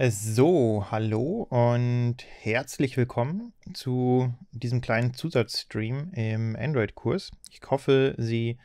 So, hallo und herzlich willkommen zu diesem kleinen Zusatzstream im Android-Kurs. Ich hoffe, Sie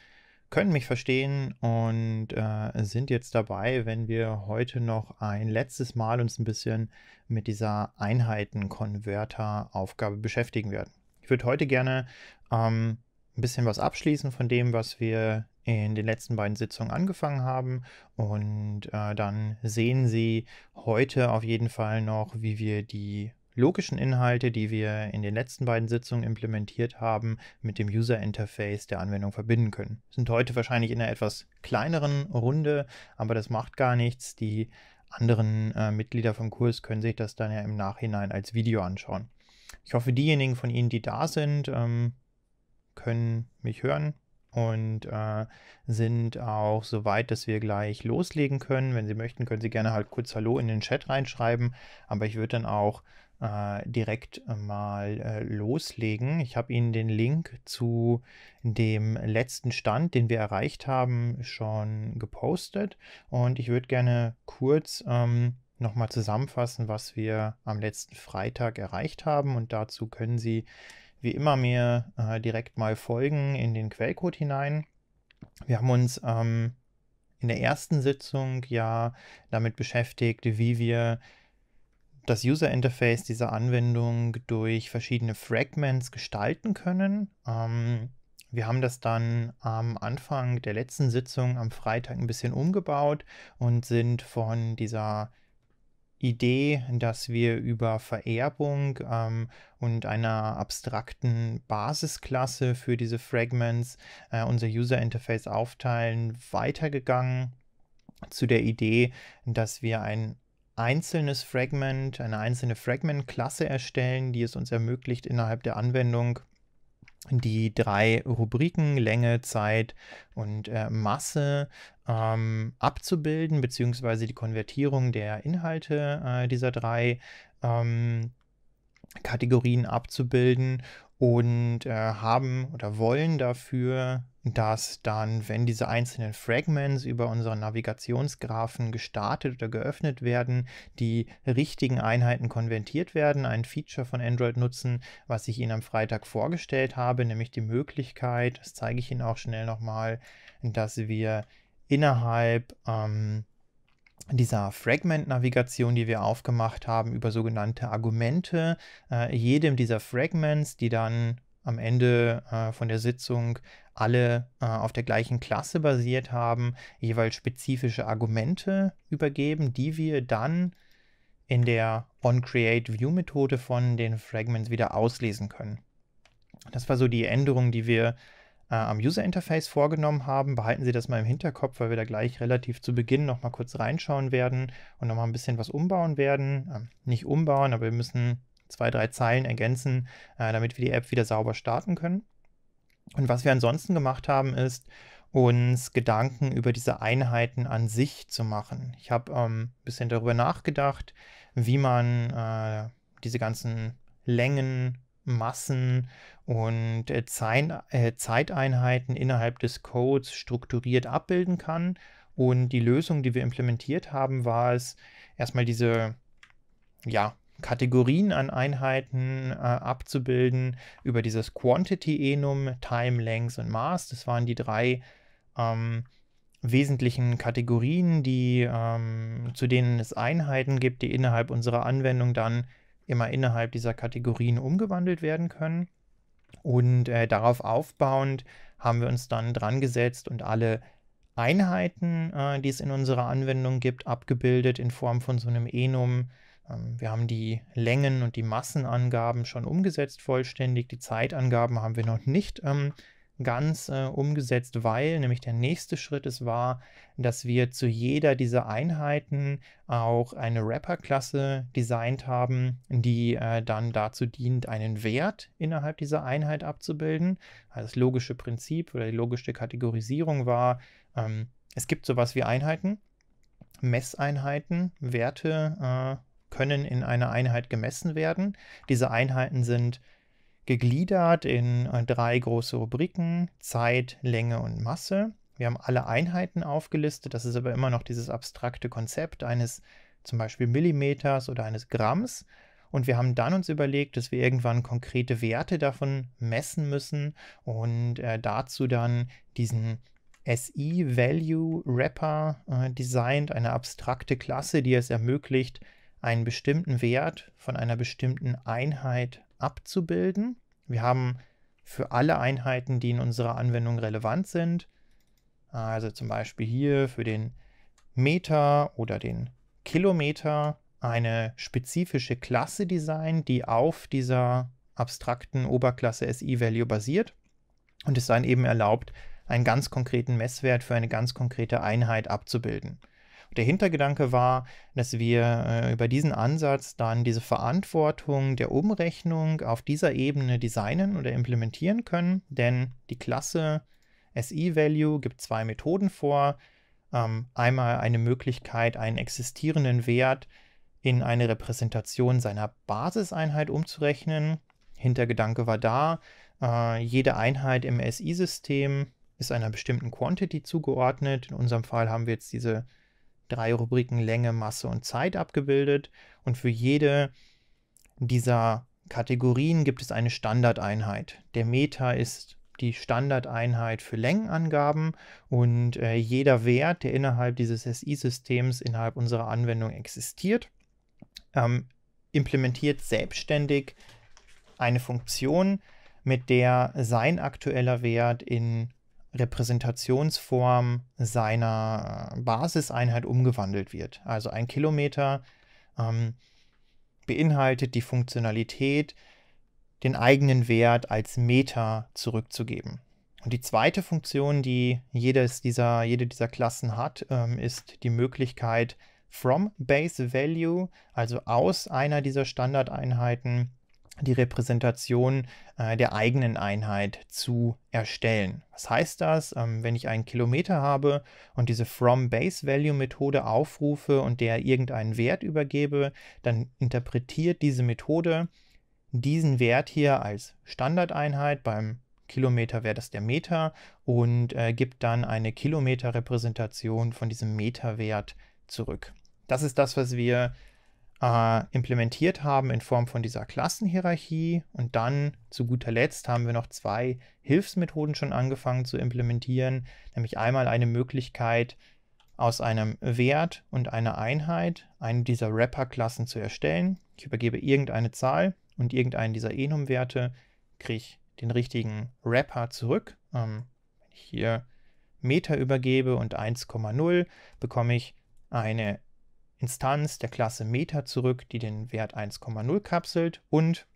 können mich verstehen und äh, sind jetzt dabei, wenn wir heute noch ein letztes Mal uns ein bisschen mit dieser Einheiten-Converter-Aufgabe beschäftigen werden. Ich würde heute gerne ähm, ein bisschen was abschließen von dem, was wir in den letzten beiden Sitzungen angefangen haben. Und äh, dann sehen Sie heute auf jeden Fall noch, wie wir die logischen Inhalte, die wir in den letzten beiden Sitzungen implementiert haben, mit dem User Interface der Anwendung verbinden können. Wir sind heute wahrscheinlich in einer etwas kleineren Runde, aber das macht gar nichts. Die anderen äh, Mitglieder vom Kurs können sich das dann ja im Nachhinein als Video anschauen. Ich hoffe, diejenigen von Ihnen, die da sind, ähm, können mich hören und äh, sind auch so weit, dass wir gleich loslegen können. Wenn Sie möchten, können Sie gerne halt kurz Hallo in den Chat reinschreiben, aber ich würde dann auch äh, direkt mal äh, loslegen. Ich habe Ihnen den Link zu dem letzten Stand, den wir erreicht haben, schon gepostet und ich würde gerne kurz ähm, nochmal zusammenfassen, was wir am letzten Freitag erreicht haben und dazu können Sie wie immer mir äh, direkt mal folgen in den Quellcode hinein. Wir haben uns ähm, in der ersten Sitzung ja damit beschäftigt, wie wir das User Interface dieser Anwendung durch verschiedene Fragments gestalten können. Ähm, wir haben das dann am Anfang der letzten Sitzung am Freitag ein bisschen umgebaut und sind von dieser Idee, dass wir über Vererbung ähm, und einer abstrakten Basisklasse für diese Fragments äh, unser User Interface aufteilen, weitergegangen zu der Idee, dass wir ein einzelnes Fragment, eine einzelne Fragment-Klasse erstellen, die es uns ermöglicht, innerhalb der Anwendung die drei Rubriken Länge, Zeit und äh, Masse ähm, abzubilden, beziehungsweise die Konvertierung der Inhalte äh, dieser drei ähm, Kategorien abzubilden und äh, haben oder wollen dafür dass dann, wenn diese einzelnen Fragments über unseren Navigationsgraphen gestartet oder geöffnet werden, die richtigen Einheiten konvertiert werden. Ein Feature von Android nutzen, was ich Ihnen am Freitag vorgestellt habe, nämlich die Möglichkeit, das zeige ich Ihnen auch schnell nochmal, dass wir innerhalb ähm, dieser Fragment-Navigation, die wir aufgemacht haben, über sogenannte Argumente, äh, jedem dieser Fragments, die dann am Ende äh, von der Sitzung alle äh, auf der gleichen Klasse basiert haben, jeweils spezifische Argumente übergeben, die wir dann in der OnCreateView-Methode von den Fragments wieder auslesen können. Das war so die Änderung, die wir äh, am User-Interface vorgenommen haben. Behalten Sie das mal im Hinterkopf, weil wir da gleich relativ zu Beginn nochmal kurz reinschauen werden und nochmal ein bisschen was umbauen werden. Ähm, nicht umbauen, aber wir müssen zwei, drei Zeilen ergänzen, äh, damit wir die App wieder sauber starten können. Und was wir ansonsten gemacht haben, ist, uns Gedanken über diese Einheiten an sich zu machen. Ich habe ähm, ein bisschen darüber nachgedacht, wie man äh, diese ganzen Längen, Massen und äh, Zein, äh, Zeiteinheiten innerhalb des Codes strukturiert abbilden kann. Und die Lösung, die wir implementiert haben, war es, erstmal diese ja, Kategorien an Einheiten äh, abzubilden über dieses Quantity-Enum, Time, Length und Maß. Das waren die drei ähm, wesentlichen Kategorien, die, ähm, zu denen es Einheiten gibt, die innerhalb unserer Anwendung dann immer innerhalb dieser Kategorien umgewandelt werden können. Und äh, darauf aufbauend haben wir uns dann dran gesetzt und alle Einheiten, äh, die es in unserer Anwendung gibt, abgebildet in Form von so einem Enum ähm, wir haben die Längen- und die Massenangaben schon umgesetzt vollständig. Die Zeitangaben haben wir noch nicht ähm, ganz äh, umgesetzt, weil nämlich der nächste Schritt es war, dass wir zu jeder dieser Einheiten auch eine Wrapper-Klasse designt haben, die äh, dann dazu dient, einen Wert innerhalb dieser Einheit abzubilden. Also das logische Prinzip oder die logische Kategorisierung war, ähm, es gibt sowas wie Einheiten, Messeinheiten, Werte, äh, können in einer Einheit gemessen werden. Diese Einheiten sind gegliedert in äh, drei große Rubriken, Zeit, Länge und Masse. Wir haben alle Einheiten aufgelistet, das ist aber immer noch dieses abstrakte Konzept eines zum Beispiel Millimeters oder eines Gramms. Und wir haben dann uns überlegt, dass wir irgendwann konkrete Werte davon messen müssen und äh, dazu dann diesen SI-Value-Wrapper äh, designt, eine abstrakte Klasse, die es ermöglicht, einen bestimmten Wert von einer bestimmten Einheit abzubilden. Wir haben für alle Einheiten, die in unserer Anwendung relevant sind, also zum Beispiel hier für den Meter oder den Kilometer, eine spezifische Klasse Design, die auf dieser abstrakten Oberklasse SI-Value basiert und es dann eben erlaubt, einen ganz konkreten Messwert für eine ganz konkrete Einheit abzubilden. Der Hintergedanke war, dass wir äh, über diesen Ansatz dann diese Verantwortung der Umrechnung auf dieser Ebene designen oder implementieren können, denn die Klasse SI-Value gibt zwei Methoden vor. Ähm, einmal eine Möglichkeit, einen existierenden Wert in eine Repräsentation seiner Basiseinheit umzurechnen. Hintergedanke war da, äh, jede Einheit im SI-System ist einer bestimmten Quantity zugeordnet. In unserem Fall haben wir jetzt diese drei Rubriken Länge, Masse und Zeit abgebildet. Und für jede dieser Kategorien gibt es eine Standardeinheit. Der Meter ist die Standardeinheit für Längenangaben und äh, jeder Wert, der innerhalb dieses SI-Systems, innerhalb unserer Anwendung existiert, ähm, implementiert selbstständig eine Funktion, mit der sein aktueller Wert in Repräsentationsform seiner äh, Basiseinheit umgewandelt wird. Also ein Kilometer ähm, beinhaltet die Funktionalität, den eigenen Wert als Meter zurückzugeben. Und die zweite Funktion, die jedes dieser, jede dieser Klassen hat, ähm, ist die Möglichkeit, from Base Value, also aus einer dieser Standardeinheiten, die Repräsentation äh, der eigenen Einheit zu erstellen. Was heißt das? Ähm, wenn ich einen Kilometer habe und diese From Base Value Methode aufrufe und der irgendeinen Wert übergebe, dann interpretiert diese Methode diesen Wert hier als Standardeinheit. Beim Kilometer wäre das der Meter und äh, gibt dann eine Kilometer-Repräsentation von diesem Meterwert zurück. Das ist das, was wir äh, implementiert haben in Form von dieser Klassenhierarchie. Und dann zu guter Letzt haben wir noch zwei Hilfsmethoden schon angefangen zu implementieren, nämlich einmal eine Möglichkeit, aus einem Wert und einer Einheit eine dieser Wrapper-Klassen zu erstellen. Ich übergebe irgendeine Zahl und irgendeinen dieser Enum-Werte kriege ich den richtigen Wrapper zurück. Ähm, wenn ich hier Meter übergebe und 1,0, bekomme ich eine Instanz der Klasse Meta zurück, die den Wert 1,0 kapselt und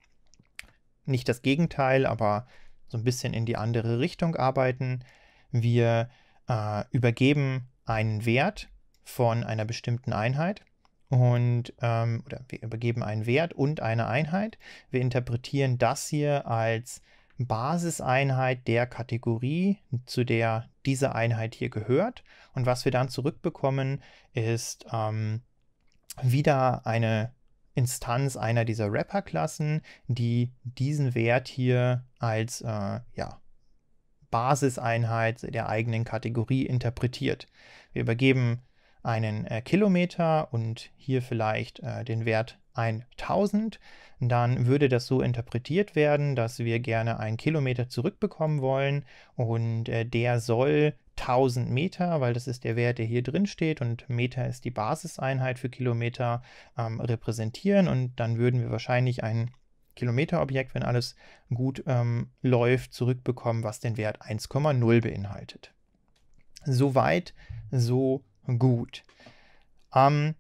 nicht das Gegenteil, aber so ein bisschen in die andere Richtung arbeiten. Wir äh, übergeben einen Wert von einer bestimmten Einheit und ähm, oder wir übergeben einen Wert und eine Einheit. Wir interpretieren das hier als Basiseinheit der Kategorie, zu der diese Einheit hier gehört. Und was wir dann zurückbekommen, ist ähm, wieder eine Instanz einer dieser Wrapper-Klassen, die diesen Wert hier als äh, ja, Basiseinheit der eigenen Kategorie interpretiert. Wir übergeben einen äh, Kilometer und hier vielleicht äh, den Wert 1000, dann würde das so interpretiert werden, dass wir gerne einen Kilometer zurückbekommen wollen und äh, der soll 1000 Meter, weil das ist der Wert, der hier drin steht und Meter ist die Basiseinheit für Kilometer ähm, repräsentieren und dann würden wir wahrscheinlich ein Kilometerobjekt, wenn alles gut ähm, läuft, zurückbekommen, was den Wert 1,0 beinhaltet. Soweit, so gut. Ähm,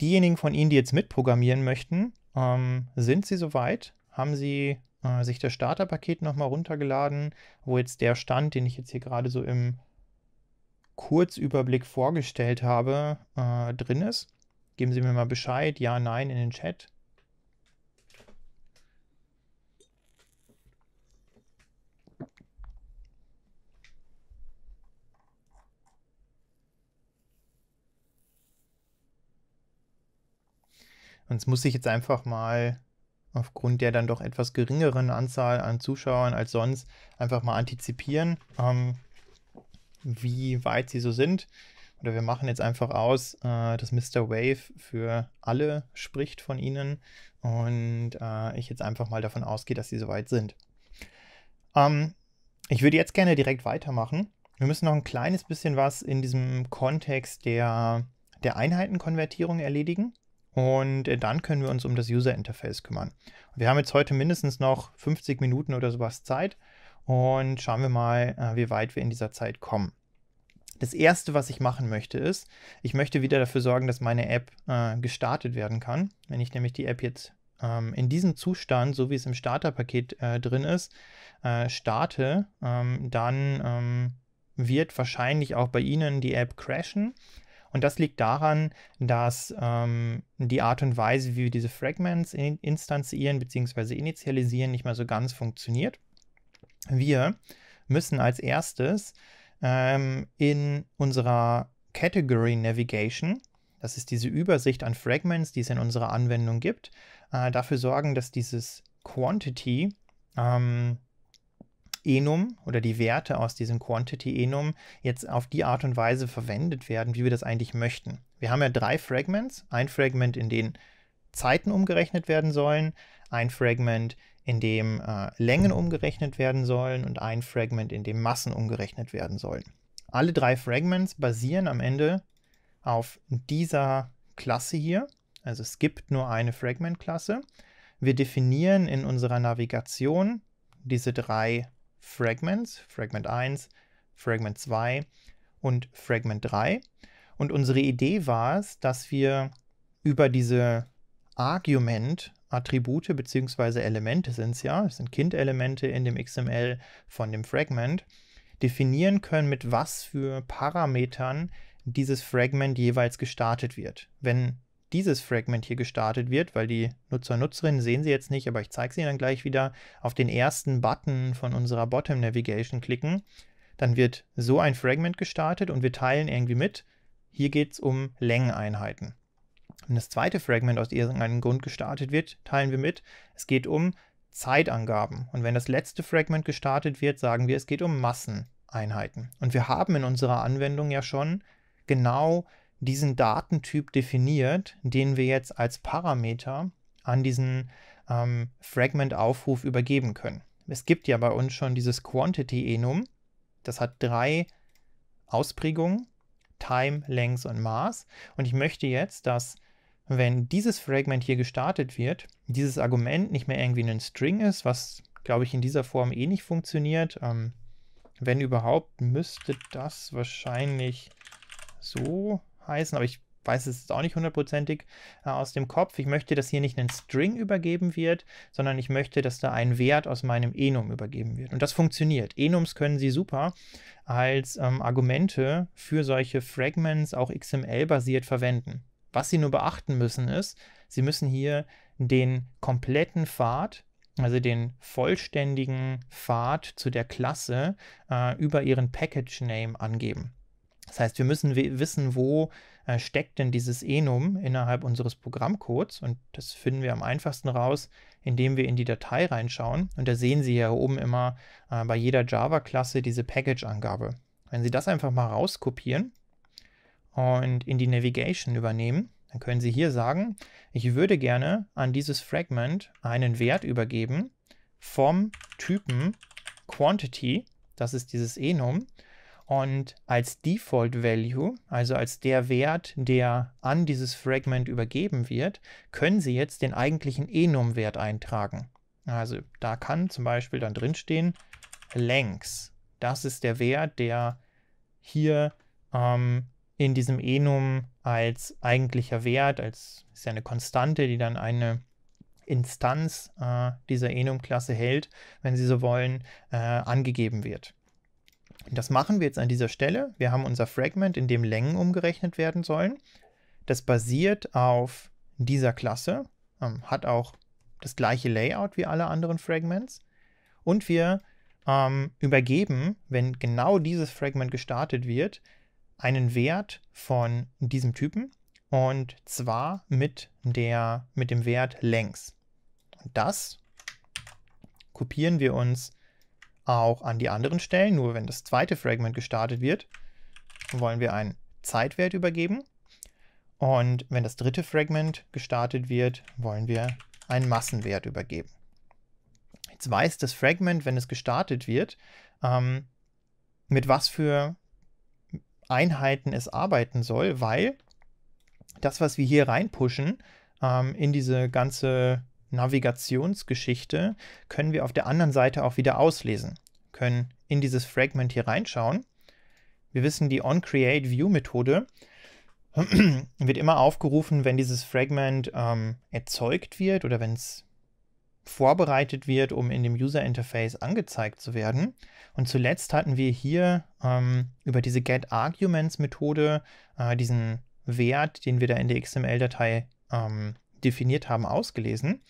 diejenigen von Ihnen, die jetzt mitprogrammieren möchten, ähm, sind Sie soweit? Haben Sie äh, sich das Starterpaket nochmal runtergeladen, wo jetzt der Stand, den ich jetzt hier gerade so im Kurzüberblick vorgestellt habe, äh, drin ist. Geben Sie mir mal Bescheid, ja, nein in den Chat. Und es muss ich jetzt einfach mal aufgrund der dann doch etwas geringeren Anzahl an Zuschauern als sonst einfach mal antizipieren, ähm, wie weit sie so sind. Oder wir machen jetzt einfach aus, äh, dass Mr. Wave für alle spricht von ihnen und äh, ich jetzt einfach mal davon ausgehe, dass sie so weit sind. Ähm, ich würde jetzt gerne direkt weitermachen. Wir müssen noch ein kleines bisschen was in diesem Kontext der, der Einheitenkonvertierung erledigen. Und äh, dann können wir uns um das User Interface kümmern. Wir haben jetzt heute mindestens noch 50 Minuten oder sowas Zeit und schauen wir mal, äh, wie weit wir in dieser Zeit kommen. Das erste, was ich machen möchte, ist, ich möchte wieder dafür sorgen, dass meine App äh, gestartet werden kann. Wenn ich nämlich die App jetzt ähm, in diesem Zustand, so wie es im Starterpaket äh, drin ist, äh, starte, ähm, dann ähm, wird wahrscheinlich auch bei Ihnen die App crashen. Und das liegt daran, dass ähm, die Art und Weise, wie wir diese Fragments in instanzieren bzw. initialisieren, nicht mehr so ganz funktioniert. Wir müssen als erstes ähm, in unserer Category Navigation, das ist diese Übersicht an Fragments, die es in unserer Anwendung gibt, äh, dafür sorgen, dass dieses Quantity ähm, Enum oder die Werte aus diesem Quantity Enum jetzt auf die Art und Weise verwendet werden, wie wir das eigentlich möchten. Wir haben ja drei Fragments, ein Fragment, in dem Zeiten umgerechnet werden sollen, ein Fragment, in dem äh, Längen umgerechnet werden sollen und ein Fragment, in dem Massen umgerechnet werden sollen. Alle drei Fragments basieren am Ende auf dieser Klasse hier. Also es gibt nur eine Fragment-Klasse. Wir definieren in unserer Navigation diese drei Fragments, Fragment 1, Fragment 2 und Fragment 3. Und unsere Idee war es, dass wir über diese Argument-Attribute bzw. Elemente sind es ja, es sind Kindelemente in dem XML von dem Fragment, definieren können, mit was für Parametern dieses Fragment jeweils gestartet wird. Wenn dieses Fragment hier gestartet wird, weil die Nutzer und Nutzerinnen sehen sie jetzt nicht, aber ich zeige sie dann gleich wieder, auf den ersten Button von unserer Bottom Navigation klicken, dann wird so ein Fragment gestartet und wir teilen irgendwie mit. Hier geht es um Längeneinheiten. Wenn das zweite Fragment aus irgendeinem Grund gestartet wird, teilen wir mit, es geht um Zeitangaben. Und wenn das letzte Fragment gestartet wird, sagen wir, es geht um Masseneinheiten. Und wir haben in unserer Anwendung ja schon genau diesen Datentyp definiert, den wir jetzt als Parameter an diesen ähm, Fragment-Aufruf übergeben können. Es gibt ja bei uns schon dieses Quantity-Enum. Das hat drei Ausprägungen, Time, Length und Maß. Und ich möchte jetzt, dass wenn dieses Fragment hier gestartet wird, dieses Argument nicht mehr irgendwie ein String ist, was, glaube ich, in dieser Form eh nicht funktioniert. Ähm, wenn überhaupt, müsste das wahrscheinlich so heißen, aber ich weiß es auch nicht hundertprozentig äh, aus dem Kopf. Ich möchte, dass hier nicht ein String übergeben wird, sondern ich möchte, dass da ein Wert aus meinem Enum übergeben wird. Und das funktioniert. Enums können Sie super als ähm, Argumente für solche Fragments, auch XML-basiert, verwenden. Was Sie nur beachten müssen ist, Sie müssen hier den kompletten Pfad also den vollständigen Pfad zu der Klasse äh, über ihren Package Name angeben. Das heißt, wir müssen wissen, wo äh, steckt denn dieses Enum innerhalb unseres Programmcodes und das finden wir am einfachsten raus, indem wir in die Datei reinschauen und da sehen Sie ja oben immer äh, bei jeder Java-Klasse diese Package-Angabe. Wenn Sie das einfach mal rauskopieren und in die Navigation übernehmen, dann können Sie hier sagen, ich würde gerne an dieses Fragment einen Wert übergeben vom Typen Quantity, das ist dieses Enum, und als Default Value, also als der Wert, der an dieses Fragment übergeben wird, können Sie jetzt den eigentlichen Enum-Wert eintragen. Also da kann zum Beispiel dann drinstehen Length. Das ist der Wert, der hier ähm, in diesem Enum als eigentlicher Wert, als ist ja eine Konstante, die dann eine Instanz äh, dieser Enum-Klasse hält, wenn Sie so wollen, äh, angegeben wird. Das machen wir jetzt an dieser Stelle. Wir haben unser Fragment, in dem Längen umgerechnet werden sollen. Das basiert auf dieser Klasse, ähm, hat auch das gleiche Layout wie alle anderen Fragments. Und wir ähm, übergeben, wenn genau dieses Fragment gestartet wird, einen Wert von diesem Typen und zwar mit, der, mit dem Wert längs. das kopieren wir uns auch an die anderen Stellen. Nur wenn das zweite Fragment gestartet wird, wollen wir einen Zeitwert übergeben. Und wenn das dritte Fragment gestartet wird, wollen wir einen Massenwert übergeben. Jetzt weiß das Fragment, wenn es gestartet wird, ähm, mit was für Einheiten es arbeiten soll, weil das, was wir hier reinpushen ähm, in diese ganze Navigationsgeschichte können wir auf der anderen Seite auch wieder auslesen, können in dieses Fragment hier reinschauen. Wir wissen, die OnCreateView-Methode wird immer aufgerufen, wenn dieses Fragment ähm, erzeugt wird oder wenn es vorbereitet wird, um in dem User Interface angezeigt zu werden. Und zuletzt hatten wir hier ähm, über diese getArguments Methode äh, diesen Wert, den wir da in der XML-Datei ähm, definiert haben, ausgelesen.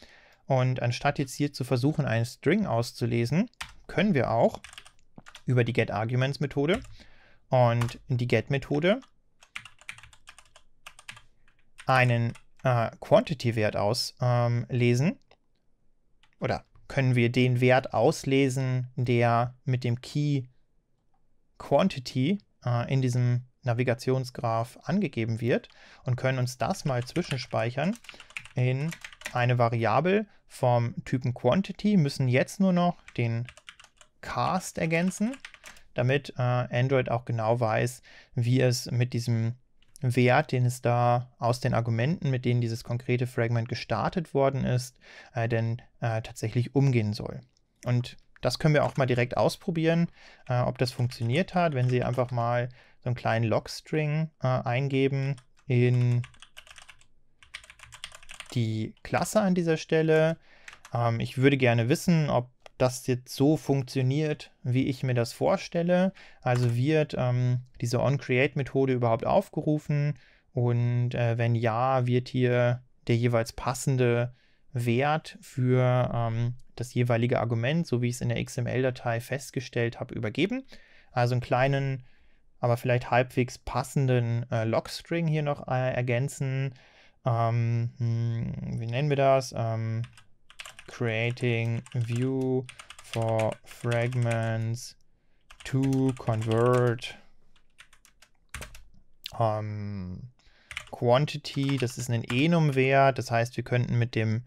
Und anstatt jetzt hier zu versuchen, einen String auszulesen, können wir auch über die getArguments-Methode und die get-Methode einen äh, Quantity-Wert auslesen. Ähm, Oder können wir den Wert auslesen, der mit dem Key Quantity äh, in diesem Navigationsgraph angegeben wird und können uns das mal zwischenspeichern in eine Variable vom Typen Quantity, müssen jetzt nur noch den Cast ergänzen, damit äh, Android auch genau weiß, wie es mit diesem Wert, den es da aus den Argumenten, mit denen dieses konkrete Fragment gestartet worden ist, äh, denn äh, tatsächlich umgehen soll. Und das können wir auch mal direkt ausprobieren, äh, ob das funktioniert hat, wenn Sie einfach mal so einen kleinen Logstring äh, eingeben in die Klasse an dieser Stelle. Ähm, ich würde gerne wissen, ob das jetzt so funktioniert, wie ich mir das vorstelle. Also wird ähm, diese onCreate-Methode überhaupt aufgerufen und äh, wenn ja, wird hier der jeweils passende Wert für ähm, das jeweilige Argument, so wie ich es in der XML-Datei festgestellt habe, übergeben. Also einen kleinen, aber vielleicht halbwegs passenden äh, Logstring hier noch äh, ergänzen ähm, hm, wie nennen wir das? Ähm, creating view for fragments to convert ähm, quantity, das ist ein Enum-Wert, das heißt, wir könnten mit dem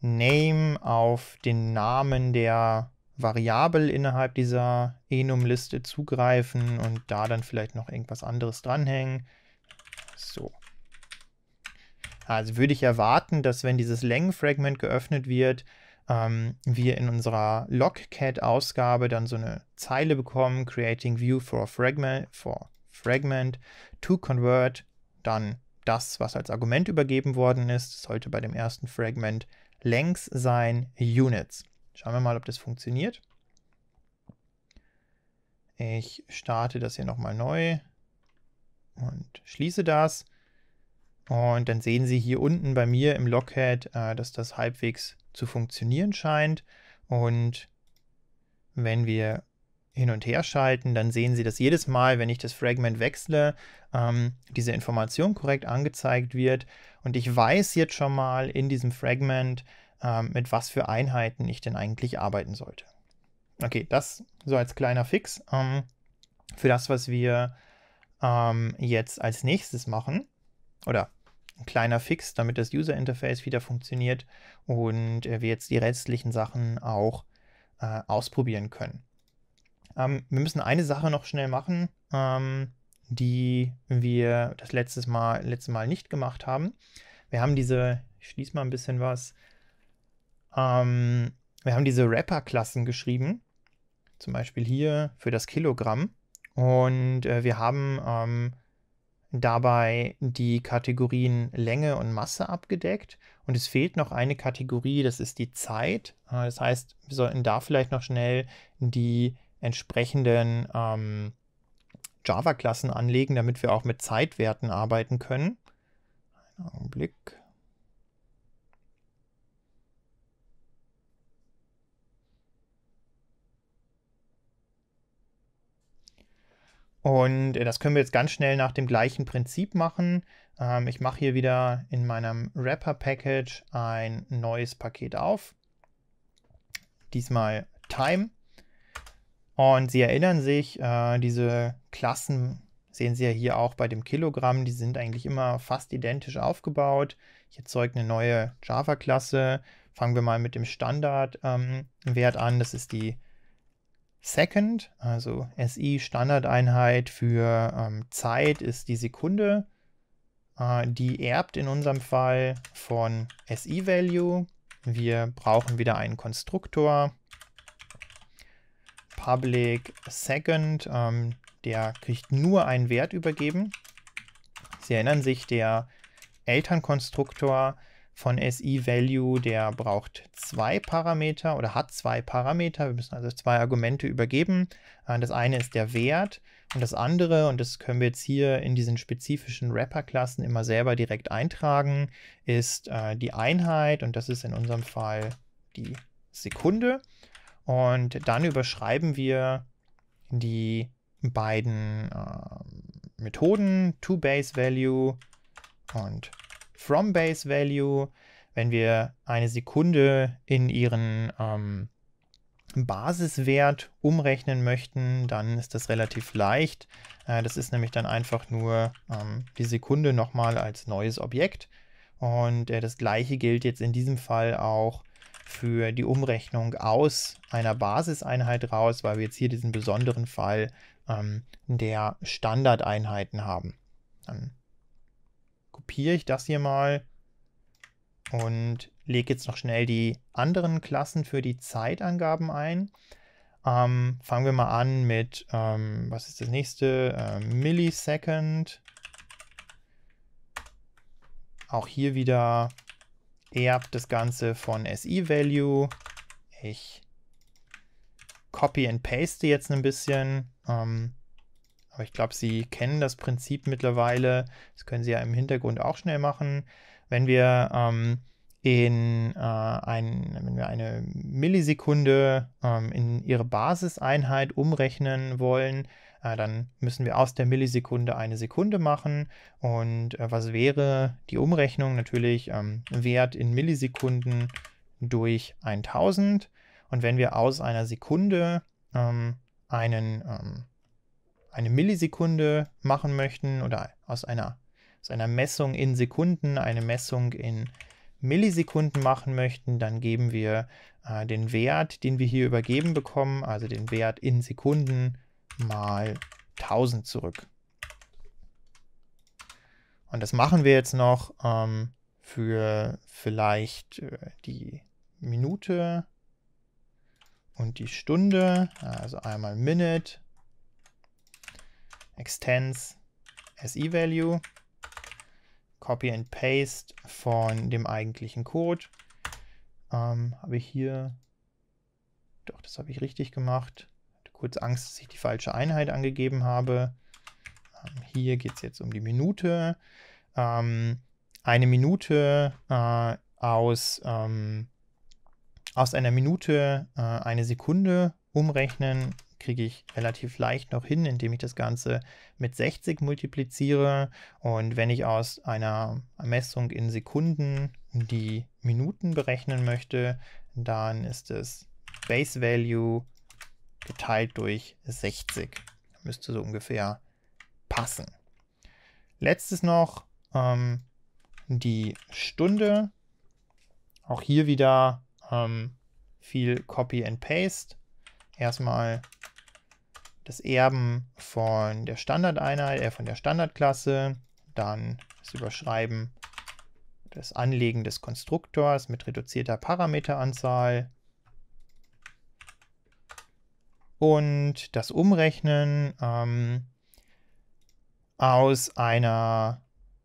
Name auf den Namen der Variable innerhalb dieser Enum-Liste zugreifen und da dann vielleicht noch irgendwas anderes dranhängen. So. Also würde ich erwarten, dass wenn dieses Längenfragment geöffnet wird, ähm, wir in unserer Logcat-Ausgabe dann so eine Zeile bekommen, creating view for fragment, for fragment to convert, dann das, was als Argument übergeben worden ist, sollte bei dem ersten Fragment längs sein, Units. Schauen wir mal, ob das funktioniert. Ich starte das hier nochmal neu und schließe das. Und dann sehen Sie hier unten bei mir im Lockhead, äh, dass das halbwegs zu funktionieren scheint. Und wenn wir hin und her schalten, dann sehen Sie, dass jedes Mal, wenn ich das Fragment wechsle, ähm, diese Information korrekt angezeigt wird. Und ich weiß jetzt schon mal in diesem Fragment, ähm, mit was für Einheiten ich denn eigentlich arbeiten sollte. Okay, das so als kleiner Fix ähm, für das, was wir ähm, jetzt als nächstes machen. Oder ein kleiner Fix, damit das User Interface wieder funktioniert und äh, wir jetzt die restlichen Sachen auch äh, ausprobieren können. Ähm, wir müssen eine Sache noch schnell machen, ähm, die wir das letztes Mal, letzte Mal nicht gemacht haben. Wir haben diese, ich schließe mal ein bisschen was, ähm, wir haben diese Wrapper-Klassen geschrieben, zum Beispiel hier für das Kilogramm. Und äh, wir haben ähm, dabei die Kategorien Länge und Masse abgedeckt. Und es fehlt noch eine Kategorie, das ist die Zeit. Ah, das heißt, wir sollten da vielleicht noch schnell die entsprechenden ähm, Java-Klassen anlegen, damit wir auch mit Zeitwerten arbeiten können. Einen Augenblick. Und äh, das können wir jetzt ganz schnell nach dem gleichen Prinzip machen. Ähm, ich mache hier wieder in meinem Wrapper Package ein neues Paket auf. Diesmal Time. Und Sie erinnern sich, äh, diese Klassen sehen Sie ja hier auch bei dem Kilogramm, die sind eigentlich immer fast identisch aufgebaut. Ich erzeuge eine neue Java-Klasse. Fangen wir mal mit dem Standardwert ähm, an. Das ist die Second, also SI Standardeinheit für ähm, Zeit ist die Sekunde. Äh, die erbt in unserem Fall von SI Value. Wir brauchen wieder einen Konstruktor. Public Second, ähm, der kriegt nur einen Wert übergeben. Sie erinnern sich, der Elternkonstruktor von SI-Value, der braucht zwei Parameter oder hat zwei Parameter. Wir müssen also zwei Argumente übergeben. Äh, das eine ist der Wert und das andere, und das können wir jetzt hier in diesen spezifischen Wrapper-Klassen immer selber direkt eintragen, ist äh, die Einheit und das ist in unserem Fall die Sekunde. Und dann überschreiben wir die beiden äh, Methoden, toBaseValue und from Base Value, wenn wir eine Sekunde in ihren ähm, Basiswert umrechnen möchten, dann ist das relativ leicht. Äh, das ist nämlich dann einfach nur ähm, die Sekunde nochmal als neues Objekt. Und äh, das gleiche gilt jetzt in diesem Fall auch für die Umrechnung aus einer Basiseinheit raus, weil wir jetzt hier diesen besonderen Fall ähm, der Standardeinheiten haben. Dann kopiere ich das hier mal und lege jetzt noch schnell die anderen Klassen für die Zeitangaben ein. Ähm, fangen wir mal an mit, ähm, was ist das nächste? Ähm, Millisecond. Auch hier wieder erbt das Ganze von SI-Value. Ich copy and paste jetzt ein bisschen. Ähm, aber ich glaube, Sie kennen das Prinzip mittlerweile. Das können Sie ja im Hintergrund auch schnell machen. Wenn wir ähm, in äh, ein, wenn wir eine Millisekunde ähm, in ihre Basiseinheit umrechnen wollen, äh, dann müssen wir aus der Millisekunde eine Sekunde machen. Und äh, was wäre die Umrechnung? Natürlich ähm, Wert in Millisekunden durch 1000. Und wenn wir aus einer Sekunde ähm, einen ähm, eine Millisekunde machen möchten oder aus einer, aus einer Messung in Sekunden eine Messung in Millisekunden machen möchten, dann geben wir äh, den Wert, den wir hier übergeben bekommen, also den Wert in Sekunden mal 1000 zurück. Und das machen wir jetzt noch ähm, für vielleicht äh, die Minute und die Stunde, also einmal Minute extends SE-Value, Copy and Paste von dem eigentlichen Code. Ähm, habe ich hier, doch, das habe ich richtig gemacht. Hatte kurz Angst, dass ich die falsche Einheit angegeben habe. Ähm, hier geht es jetzt um die Minute. Ähm, eine Minute äh, aus, ähm, aus einer Minute äh, eine Sekunde umrechnen kriege ich relativ leicht noch hin, indem ich das Ganze mit 60 multipliziere. Und wenn ich aus einer Messung in Sekunden die Minuten berechnen möchte, dann ist es Base Value geteilt durch 60. Müsste so ungefähr passen. Letztes noch ähm, die Stunde. Auch hier wieder ähm, viel Copy and Paste. Erstmal das Erben von der Standardeinheit, äh, von der Standardklasse, dann das Überschreiben, das Anlegen des Konstruktors mit reduzierter Parameteranzahl und das Umrechnen ähm, aus einer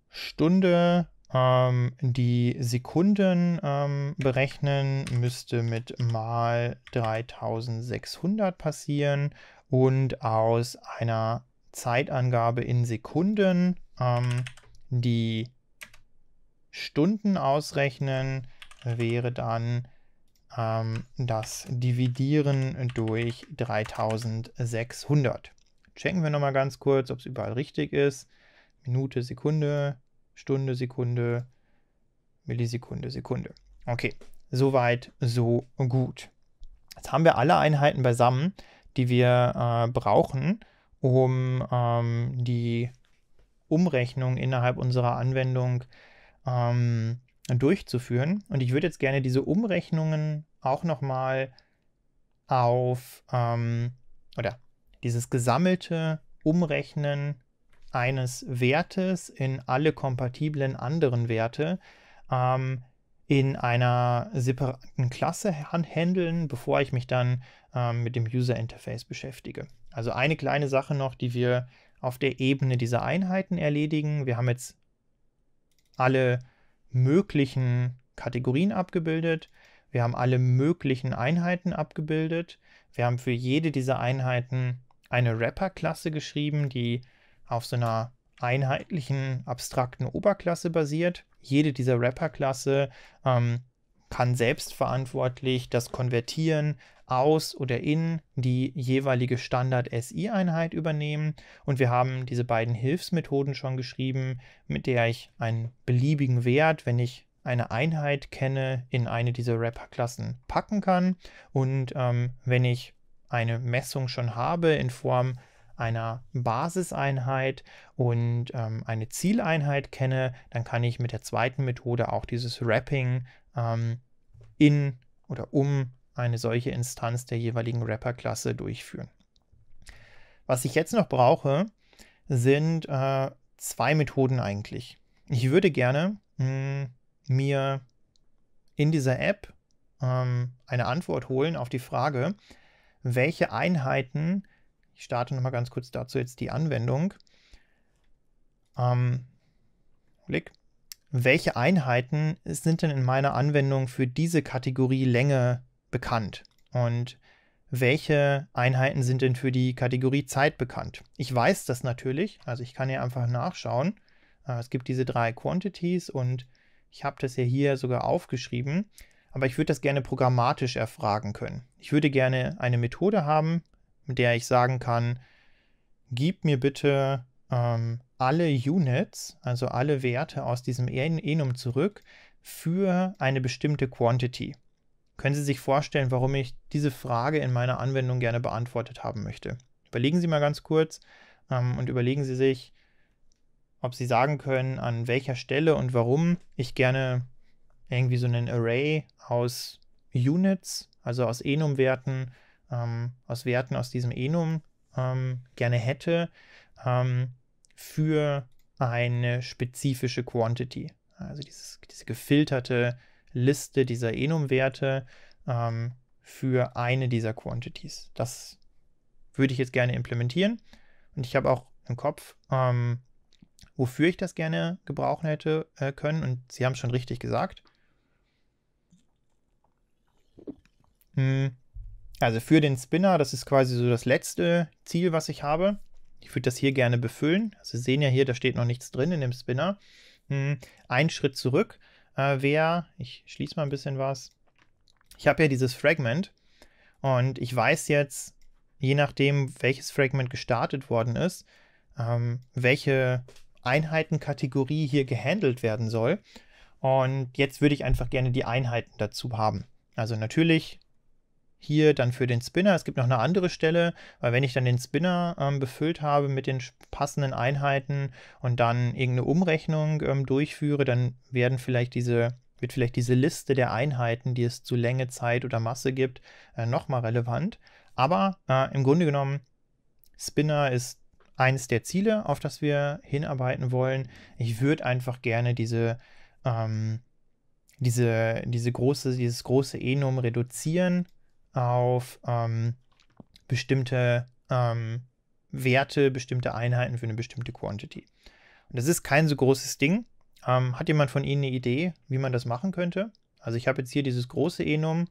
Stunde ähm, die Sekunden ähm, berechnen, müsste mit mal 3600 passieren und aus einer Zeitangabe in Sekunden ähm, die Stunden ausrechnen, wäre dann ähm, das Dividieren durch 3600. Checken wir nochmal ganz kurz, ob es überall richtig ist. Minute, Sekunde, Stunde, Sekunde, Millisekunde, Sekunde. Okay, soweit, so gut. Jetzt haben wir alle Einheiten beisammen die wir äh, brauchen, um ähm, die Umrechnung innerhalb unserer Anwendung ähm, durchzuführen. Und ich würde jetzt gerne diese Umrechnungen auch nochmal auf ähm, oder dieses gesammelte Umrechnen eines Wertes in alle kompatiblen anderen Werte ähm, in einer separaten Klasse handeln, bevor ich mich dann ähm, mit dem User Interface beschäftige. Also eine kleine Sache noch, die wir auf der Ebene dieser Einheiten erledigen. Wir haben jetzt alle möglichen Kategorien abgebildet. Wir haben alle möglichen Einheiten abgebildet. Wir haben für jede dieser Einheiten eine Wrapper-Klasse geschrieben, die auf so einer einheitlichen abstrakten Oberklasse basiert jede dieser rapper klasse ähm, kann selbstverantwortlich das Konvertieren aus oder in die jeweilige Standard-SI-Einheit übernehmen. Und wir haben diese beiden Hilfsmethoden schon geschrieben, mit der ich einen beliebigen Wert, wenn ich eine Einheit kenne, in eine dieser rapper klassen packen kann. Und ähm, wenn ich eine Messung schon habe in Form einer Basiseinheit und ähm, eine Zieleinheit kenne, dann kann ich mit der zweiten Methode auch dieses Wrapping ähm, in oder um eine solche Instanz der jeweiligen Wrapper-Klasse durchführen. Was ich jetzt noch brauche, sind äh, zwei Methoden eigentlich. Ich würde gerne mh, hm, mir in dieser App ähm, eine Antwort holen auf die Frage, welche Einheiten ich starte nochmal ganz kurz dazu jetzt die Anwendung. Ähm, Blick. Welche Einheiten sind denn in meiner Anwendung für diese Kategorie Länge bekannt? Und welche Einheiten sind denn für die Kategorie Zeit bekannt? Ich weiß das natürlich, also ich kann hier einfach nachschauen. Äh, es gibt diese drei Quantities und ich habe das ja hier sogar aufgeschrieben, aber ich würde das gerne programmatisch erfragen können. Ich würde gerne eine Methode haben, mit der ich sagen kann, gib mir bitte ähm, alle Units, also alle Werte aus diesem e-, Enum zurück für eine bestimmte Quantity. Können Sie sich vorstellen, warum ich diese Frage in meiner Anwendung gerne beantwortet haben möchte? Überlegen Sie mal ganz kurz ähm, und überlegen Sie sich, ob Sie sagen können, an welcher Stelle und warum ich gerne irgendwie so einen Array aus Units, also aus Enum-Werten, ähm, aus Werten aus diesem Enum ähm, gerne hätte ähm, für eine spezifische Quantity. Also dieses, diese gefilterte Liste dieser Enum-Werte ähm, für eine dieser Quantities. Das würde ich jetzt gerne implementieren. Und ich habe auch im Kopf, ähm, wofür ich das gerne gebrauchen hätte äh, können. Und Sie haben es schon richtig gesagt. Hm, also für den Spinner, das ist quasi so das letzte Ziel, was ich habe. Ich würde das hier gerne befüllen. Also Sie sehen ja hier, da steht noch nichts drin in dem Spinner. Hm, ein Schritt zurück äh, wäre, ich schließe mal ein bisschen was. Ich habe ja dieses Fragment und ich weiß jetzt, je nachdem, welches Fragment gestartet worden ist, ähm, welche Einheitenkategorie hier gehandelt werden soll. Und jetzt würde ich einfach gerne die Einheiten dazu haben. Also natürlich hier dann für den Spinner. Es gibt noch eine andere Stelle, weil wenn ich dann den Spinner ähm, befüllt habe mit den passenden Einheiten und dann irgendeine Umrechnung ähm, durchführe, dann werden vielleicht diese, wird vielleicht diese Liste der Einheiten, die es zu Länge, Zeit oder Masse gibt, äh, nochmal relevant. Aber äh, im Grunde genommen, Spinner ist eines der Ziele, auf das wir hinarbeiten wollen. Ich würde einfach gerne diese ähm, diese, diese große, dieses große Enum reduzieren auf ähm, bestimmte ähm, Werte, bestimmte Einheiten für eine bestimmte Quantity. Und das ist kein so großes Ding. Ähm, hat jemand von Ihnen eine Idee, wie man das machen könnte? Also ich habe jetzt hier dieses große Enum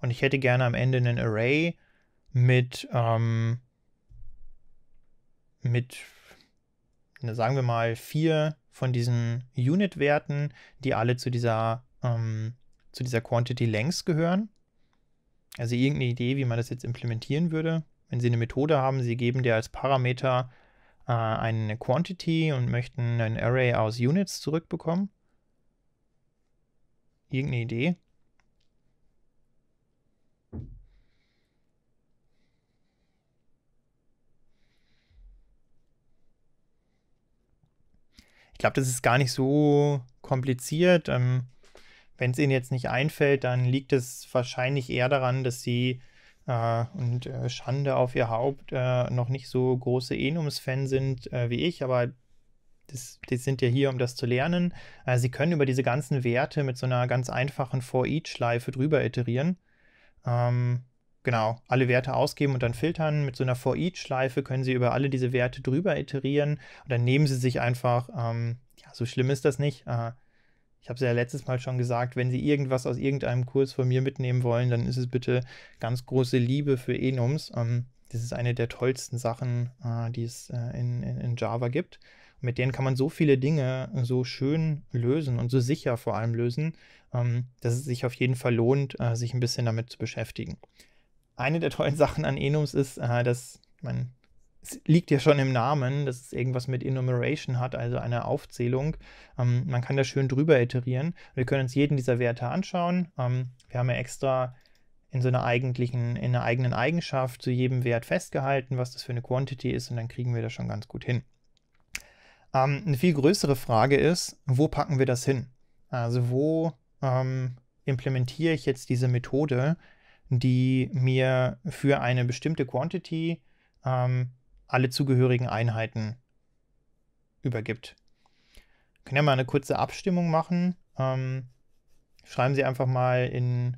und ich hätte gerne am Ende einen Array mit, ähm, mit na, sagen wir mal, vier von diesen Unit-Werten, die alle zu dieser, ähm, zu dieser Quantity Length gehören. Also irgendeine Idee, wie man das jetzt implementieren würde. Wenn Sie eine Methode haben, Sie geben dir als Parameter äh, eine Quantity und möchten ein Array aus Units zurückbekommen. Irgendeine Idee. Ich glaube, das ist gar nicht so kompliziert. Ähm, wenn es ihnen jetzt nicht einfällt, dann liegt es wahrscheinlich eher daran, dass sie äh, und äh, Schande auf ihr Haupt äh, noch nicht so große Enums-Fan sind äh, wie ich, aber das, die sind ja hier, um das zu lernen. Äh, sie können über diese ganzen Werte mit so einer ganz einfachen For-Each-Schleife drüber iterieren. Ähm, genau, alle Werte ausgeben und dann filtern. Mit so einer For-Each-Schleife können Sie über alle diese Werte drüber iterieren. Und dann nehmen Sie sich einfach, ähm, ja, so schlimm ist das nicht, äh, ich habe es ja letztes Mal schon gesagt, wenn Sie irgendwas aus irgendeinem Kurs von mir mitnehmen wollen, dann ist es bitte ganz große Liebe für Enums. Ähm, das ist eine der tollsten Sachen, äh, die es äh, in, in, in, Java gibt. Mit denen kann man so viele Dinge so schön lösen und so sicher vor allem lösen, ähm, dass es sich auf jeden Fall lohnt, äh, sich ein bisschen damit zu beschäftigen. Eine der tollen Sachen an Enums ist, äh, dass man es liegt ja schon im Namen, dass es irgendwas mit Enumeration hat, also eine Aufzählung. Ähm, man kann da schön drüber iterieren. Wir können uns jeden dieser Werte anschauen. Ähm, wir haben ja extra in so einer eigentlichen, in einer eigenen Eigenschaft zu jedem Wert festgehalten, was das für eine Quantity ist, und dann kriegen wir das schon ganz gut hin. Ähm, eine viel größere Frage ist, wo packen wir das hin? Also wo ähm, implementiere ich jetzt diese Methode, die mir für eine bestimmte Quantity ähm, alle zugehörigen Einheiten übergibt. Wir können ja mal eine kurze Abstimmung machen. Ähm, schreiben Sie einfach mal in,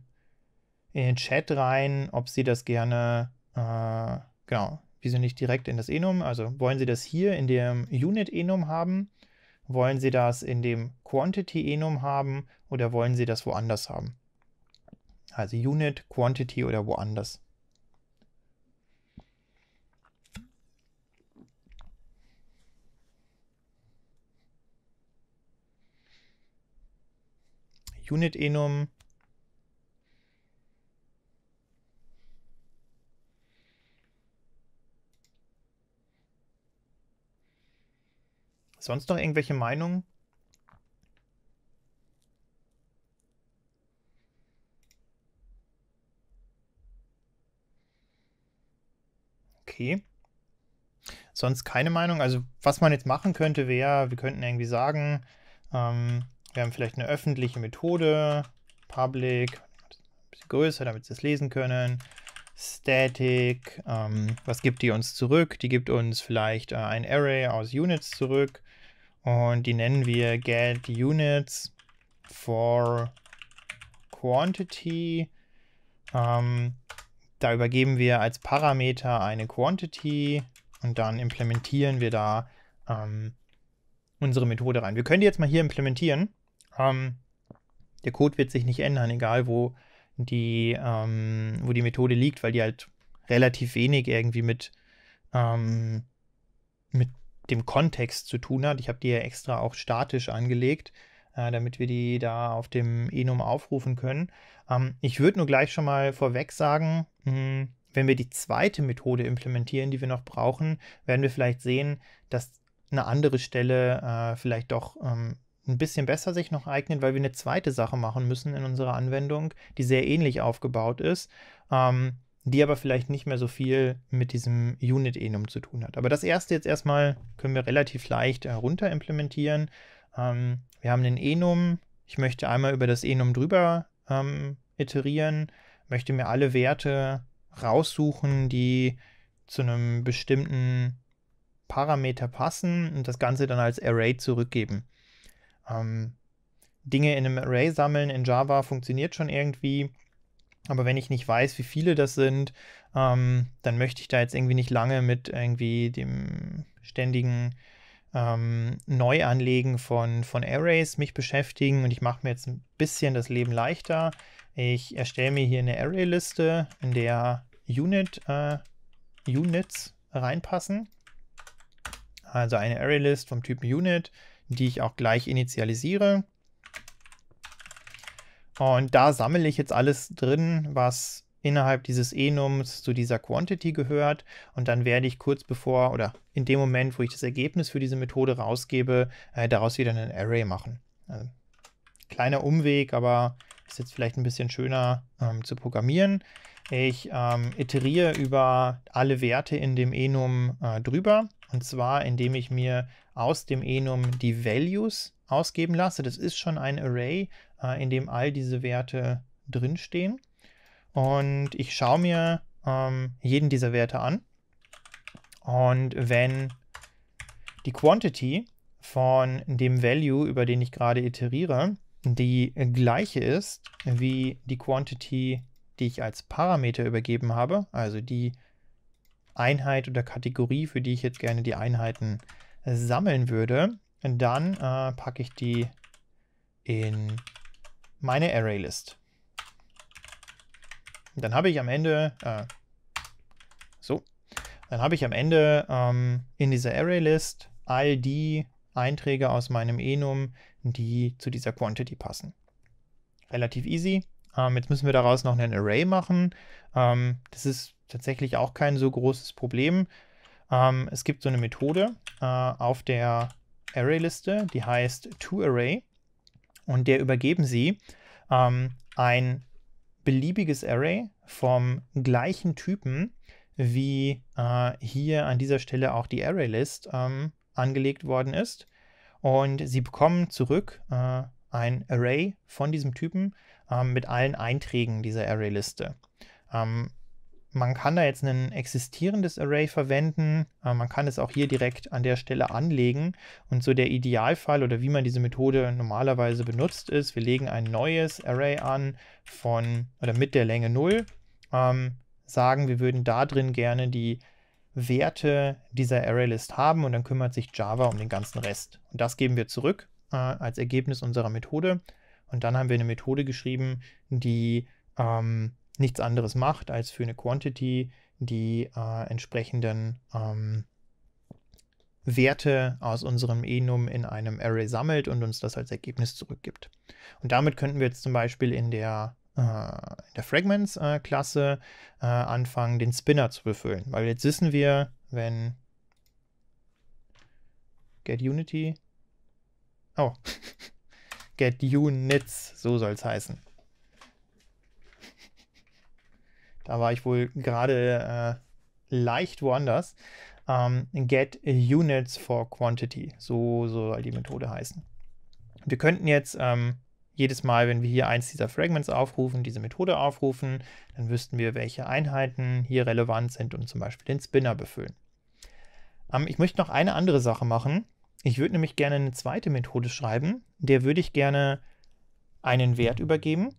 in den Chat rein, ob Sie das gerne, äh, genau, wieso nicht direkt in das Enum? Also wollen Sie das hier in dem Unit-Enum haben? Wollen Sie das in dem Quantity-Enum haben oder wollen Sie das woanders haben? Also Unit, Quantity oder woanders. Unit-Enum. Sonst noch irgendwelche Meinungen? Okay. Sonst keine Meinung. Also was man jetzt machen könnte, wäre, wir könnten irgendwie sagen, ähm, wir haben vielleicht eine öffentliche Methode, public, ein bisschen größer, damit sie es lesen können. Static, ähm, was gibt die uns zurück? Die gibt uns vielleicht äh, ein Array aus Units zurück und die nennen wir get Units for Quantity. Ähm, da übergeben wir als Parameter eine Quantity und dann implementieren wir da ähm, unsere Methode rein. Wir können die jetzt mal hier implementieren ähm, der Code wird sich nicht ändern, egal wo die, ähm, wo die Methode liegt, weil die halt relativ wenig irgendwie mit, ähm, mit dem Kontext zu tun hat. Ich habe die ja extra auch statisch angelegt, äh, damit wir die da auf dem Enum aufrufen können. Ähm, ich würde nur gleich schon mal vorweg sagen, mh, hm, wenn wir die zweite Methode implementieren, die wir noch brauchen, werden wir vielleicht sehen, dass eine andere Stelle äh, vielleicht doch ähm, ein bisschen besser sich noch eignet, weil wir eine zweite Sache machen müssen in unserer Anwendung, die sehr ähnlich aufgebaut ist, ähm, die aber vielleicht nicht mehr so viel mit diesem Unit-Enum zu tun hat. Aber das erste jetzt erstmal können wir relativ leicht herunter äh, implementieren. Ähm, wir haben den Enum. Ich möchte einmal über das Enum drüber ähm, iterieren, möchte mir alle Werte raussuchen, die zu einem bestimmten Parameter passen und das Ganze dann als Array zurückgeben. Ähm, Dinge in einem Array sammeln in Java funktioniert schon irgendwie. Aber wenn ich nicht weiß, wie viele das sind, ähm, dann möchte ich da jetzt irgendwie nicht lange mit irgendwie dem ständigen ähm, Neuanlegen von, von Arrays mich beschäftigen. Und ich mache mir jetzt ein bisschen das Leben leichter. Ich erstelle mir hier eine Array-Liste, in der Unit, äh, Units reinpassen. Also eine Array-List vom Typen Unit die ich auch gleich initialisiere. Und da sammle ich jetzt alles drin, was innerhalb dieses Enums zu dieser Quantity gehört. Und dann werde ich kurz bevor oder in dem Moment, wo ich das Ergebnis für diese Methode rausgebe, äh, daraus wieder einen Array machen. Also, kleiner Umweg, aber ist jetzt vielleicht ein bisschen schöner ähm, zu programmieren. Ich ähm, iteriere über alle Werte in dem Enum äh, drüber. Und zwar, indem ich mir aus dem Enum die Values ausgeben lasse. Das ist schon ein Array, äh, in dem all diese Werte drinstehen. Und ich schaue mir ähm, jeden dieser Werte an. Und wenn die Quantity von dem Value, über den ich gerade iteriere, die gleiche ist wie die Quantity, die ich als Parameter übergeben habe, also die Einheit oder Kategorie, für die ich jetzt gerne die Einheiten äh, sammeln würde, dann äh, packe ich die in meine Arraylist. Dann habe ich am Ende, äh, so, dann habe ich am Ende ähm, in dieser Arraylist all die Einträge aus meinem Enum, die zu dieser Quantity passen. Relativ easy. Ähm, jetzt müssen wir daraus noch einen Array machen. Ähm, das ist tatsächlich auch kein so großes Problem. Ähm, es gibt so eine Methode äh, auf der Array-Liste, die heißt toArray und der übergeben Sie ähm, ein beliebiges Array vom gleichen Typen, wie äh, hier an dieser Stelle auch die ArrayList ähm, angelegt worden ist. Und Sie bekommen zurück äh, ein Array von diesem Typen ähm, mit allen Einträgen dieser ArrayListe. Ähm, man kann da jetzt ein existierendes Array verwenden. Äh, man kann es auch hier direkt an der Stelle anlegen. Und so der Idealfall oder wie man diese Methode normalerweise benutzt ist, wir legen ein neues Array an von oder mit der Länge 0. Ähm, sagen, wir würden da drin gerne die Werte dieser ArrayList haben und dann kümmert sich Java um den ganzen Rest. Und das geben wir zurück äh, als Ergebnis unserer Methode. Und dann haben wir eine Methode geschrieben, die ähm, nichts anderes macht, als für eine Quantity die äh, entsprechenden ähm, Werte aus unserem Enum in einem Array sammelt und uns das als Ergebnis zurückgibt. Und damit könnten wir jetzt zum Beispiel in der, äh, der Fragments-Klasse äh, äh, anfangen, den Spinner zu befüllen. Weil jetzt wissen wir, wenn getUnity, oh, getUnits, so soll es heißen. Da war ich wohl gerade äh, leicht woanders. Ähm, get Units for Quantity, so soll die Methode heißen. Wir könnten jetzt ähm, jedes Mal, wenn wir hier eins dieser Fragments aufrufen, diese Methode aufrufen, dann wüssten wir, welche Einheiten hier relevant sind und zum Beispiel den Spinner befüllen. Ähm, ich möchte noch eine andere Sache machen. Ich würde nämlich gerne eine zweite Methode schreiben. Der würde ich gerne einen Wert übergeben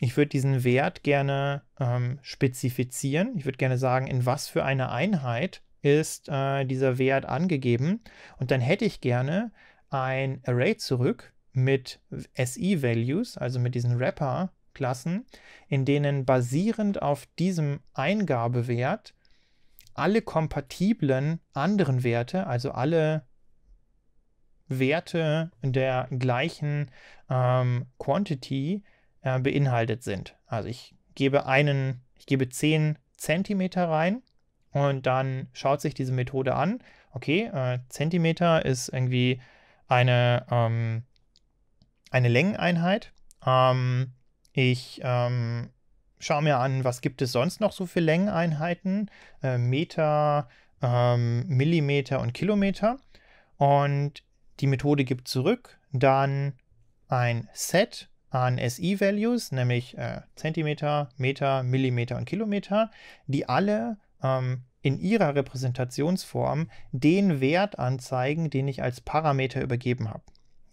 ich würde diesen Wert gerne ähm, spezifizieren. Ich würde gerne sagen, in was für eine Einheit ist äh, dieser Wert angegeben. Und dann hätte ich gerne ein Array zurück mit se values also mit diesen Wrapper-Klassen, in denen basierend auf diesem Eingabewert alle kompatiblen anderen Werte, also alle Werte der gleichen ähm, Quantity, äh, beinhaltet sind. Also ich gebe einen, ich gebe 10 Zentimeter rein und dann schaut sich diese Methode an. Okay, äh, Zentimeter ist irgendwie eine, ähm, eine Längeneinheit. Ähm, ich ähm, schaue mir an, was gibt es sonst noch so für Längeneinheiten, äh, Meter, ähm, Millimeter und Kilometer. Und die Methode gibt zurück dann ein Set an si values nämlich äh, Zentimeter, Meter, Millimeter und Kilometer, die alle ähm, in ihrer Repräsentationsform den Wert anzeigen, den ich als Parameter übergeben habe.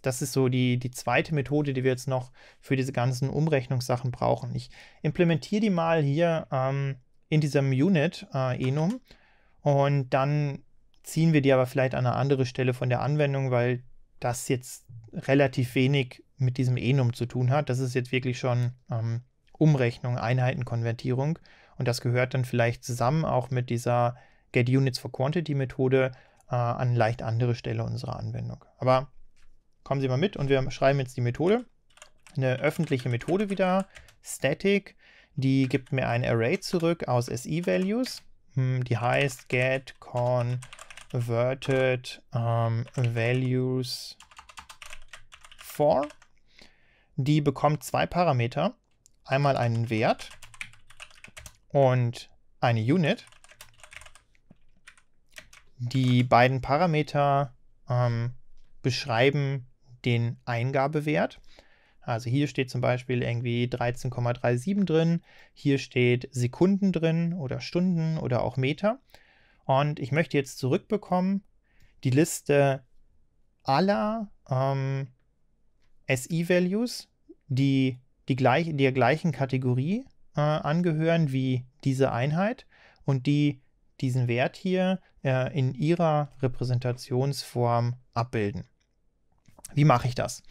Das ist so die, die zweite Methode, die wir jetzt noch für diese ganzen Umrechnungssachen brauchen. Ich implementiere die mal hier ähm, in diesem Unit äh, Enum und dann ziehen wir die aber vielleicht an eine andere Stelle von der Anwendung, weil das jetzt relativ wenig mit diesem Enum zu tun hat. Das ist jetzt wirklich schon ähm, Umrechnung, Einheitenkonvertierung. Und das gehört dann vielleicht zusammen auch mit dieser Get Units for Quantity Methode äh, an leicht andere Stelle unserer Anwendung. Aber kommen Sie mal mit und wir schreiben jetzt die Methode. Eine öffentliche Methode wieder, static, die gibt mir ein Array zurück aus SI-Values. Hm, die heißt get converted um, ähm, values for die bekommt zwei Parameter. Einmal einen Wert und eine Unit. Die beiden Parameter ähm, beschreiben den Eingabewert. Also hier steht zum Beispiel irgendwie 13,37 drin, hier steht Sekunden drin oder Stunden oder auch Meter. Und ich möchte jetzt zurückbekommen die Liste aller ähm, SI-Values, die, die gleich, der gleichen Kategorie äh, angehören wie diese Einheit und die diesen Wert hier äh, in ihrer Repräsentationsform abbilden. Wie mache ich das?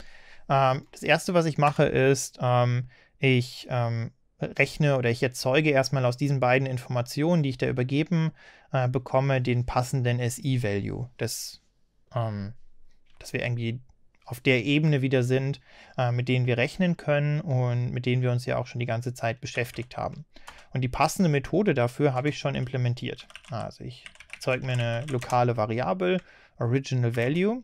Ähm, das erste, was ich mache, ist, ähm, ich ähm, rechne oder ich erzeuge erstmal aus diesen beiden Informationen, die ich da übergeben äh, bekomme, den passenden SI-Value. Das, ähm, das wäre irgendwie auf der Ebene wieder sind, äh, mit denen wir rechnen können und mit denen wir uns ja auch schon die ganze Zeit beschäftigt haben. Und die passende Methode dafür habe ich schon implementiert. Also ich erzeuge mir eine lokale Variable, Original Value.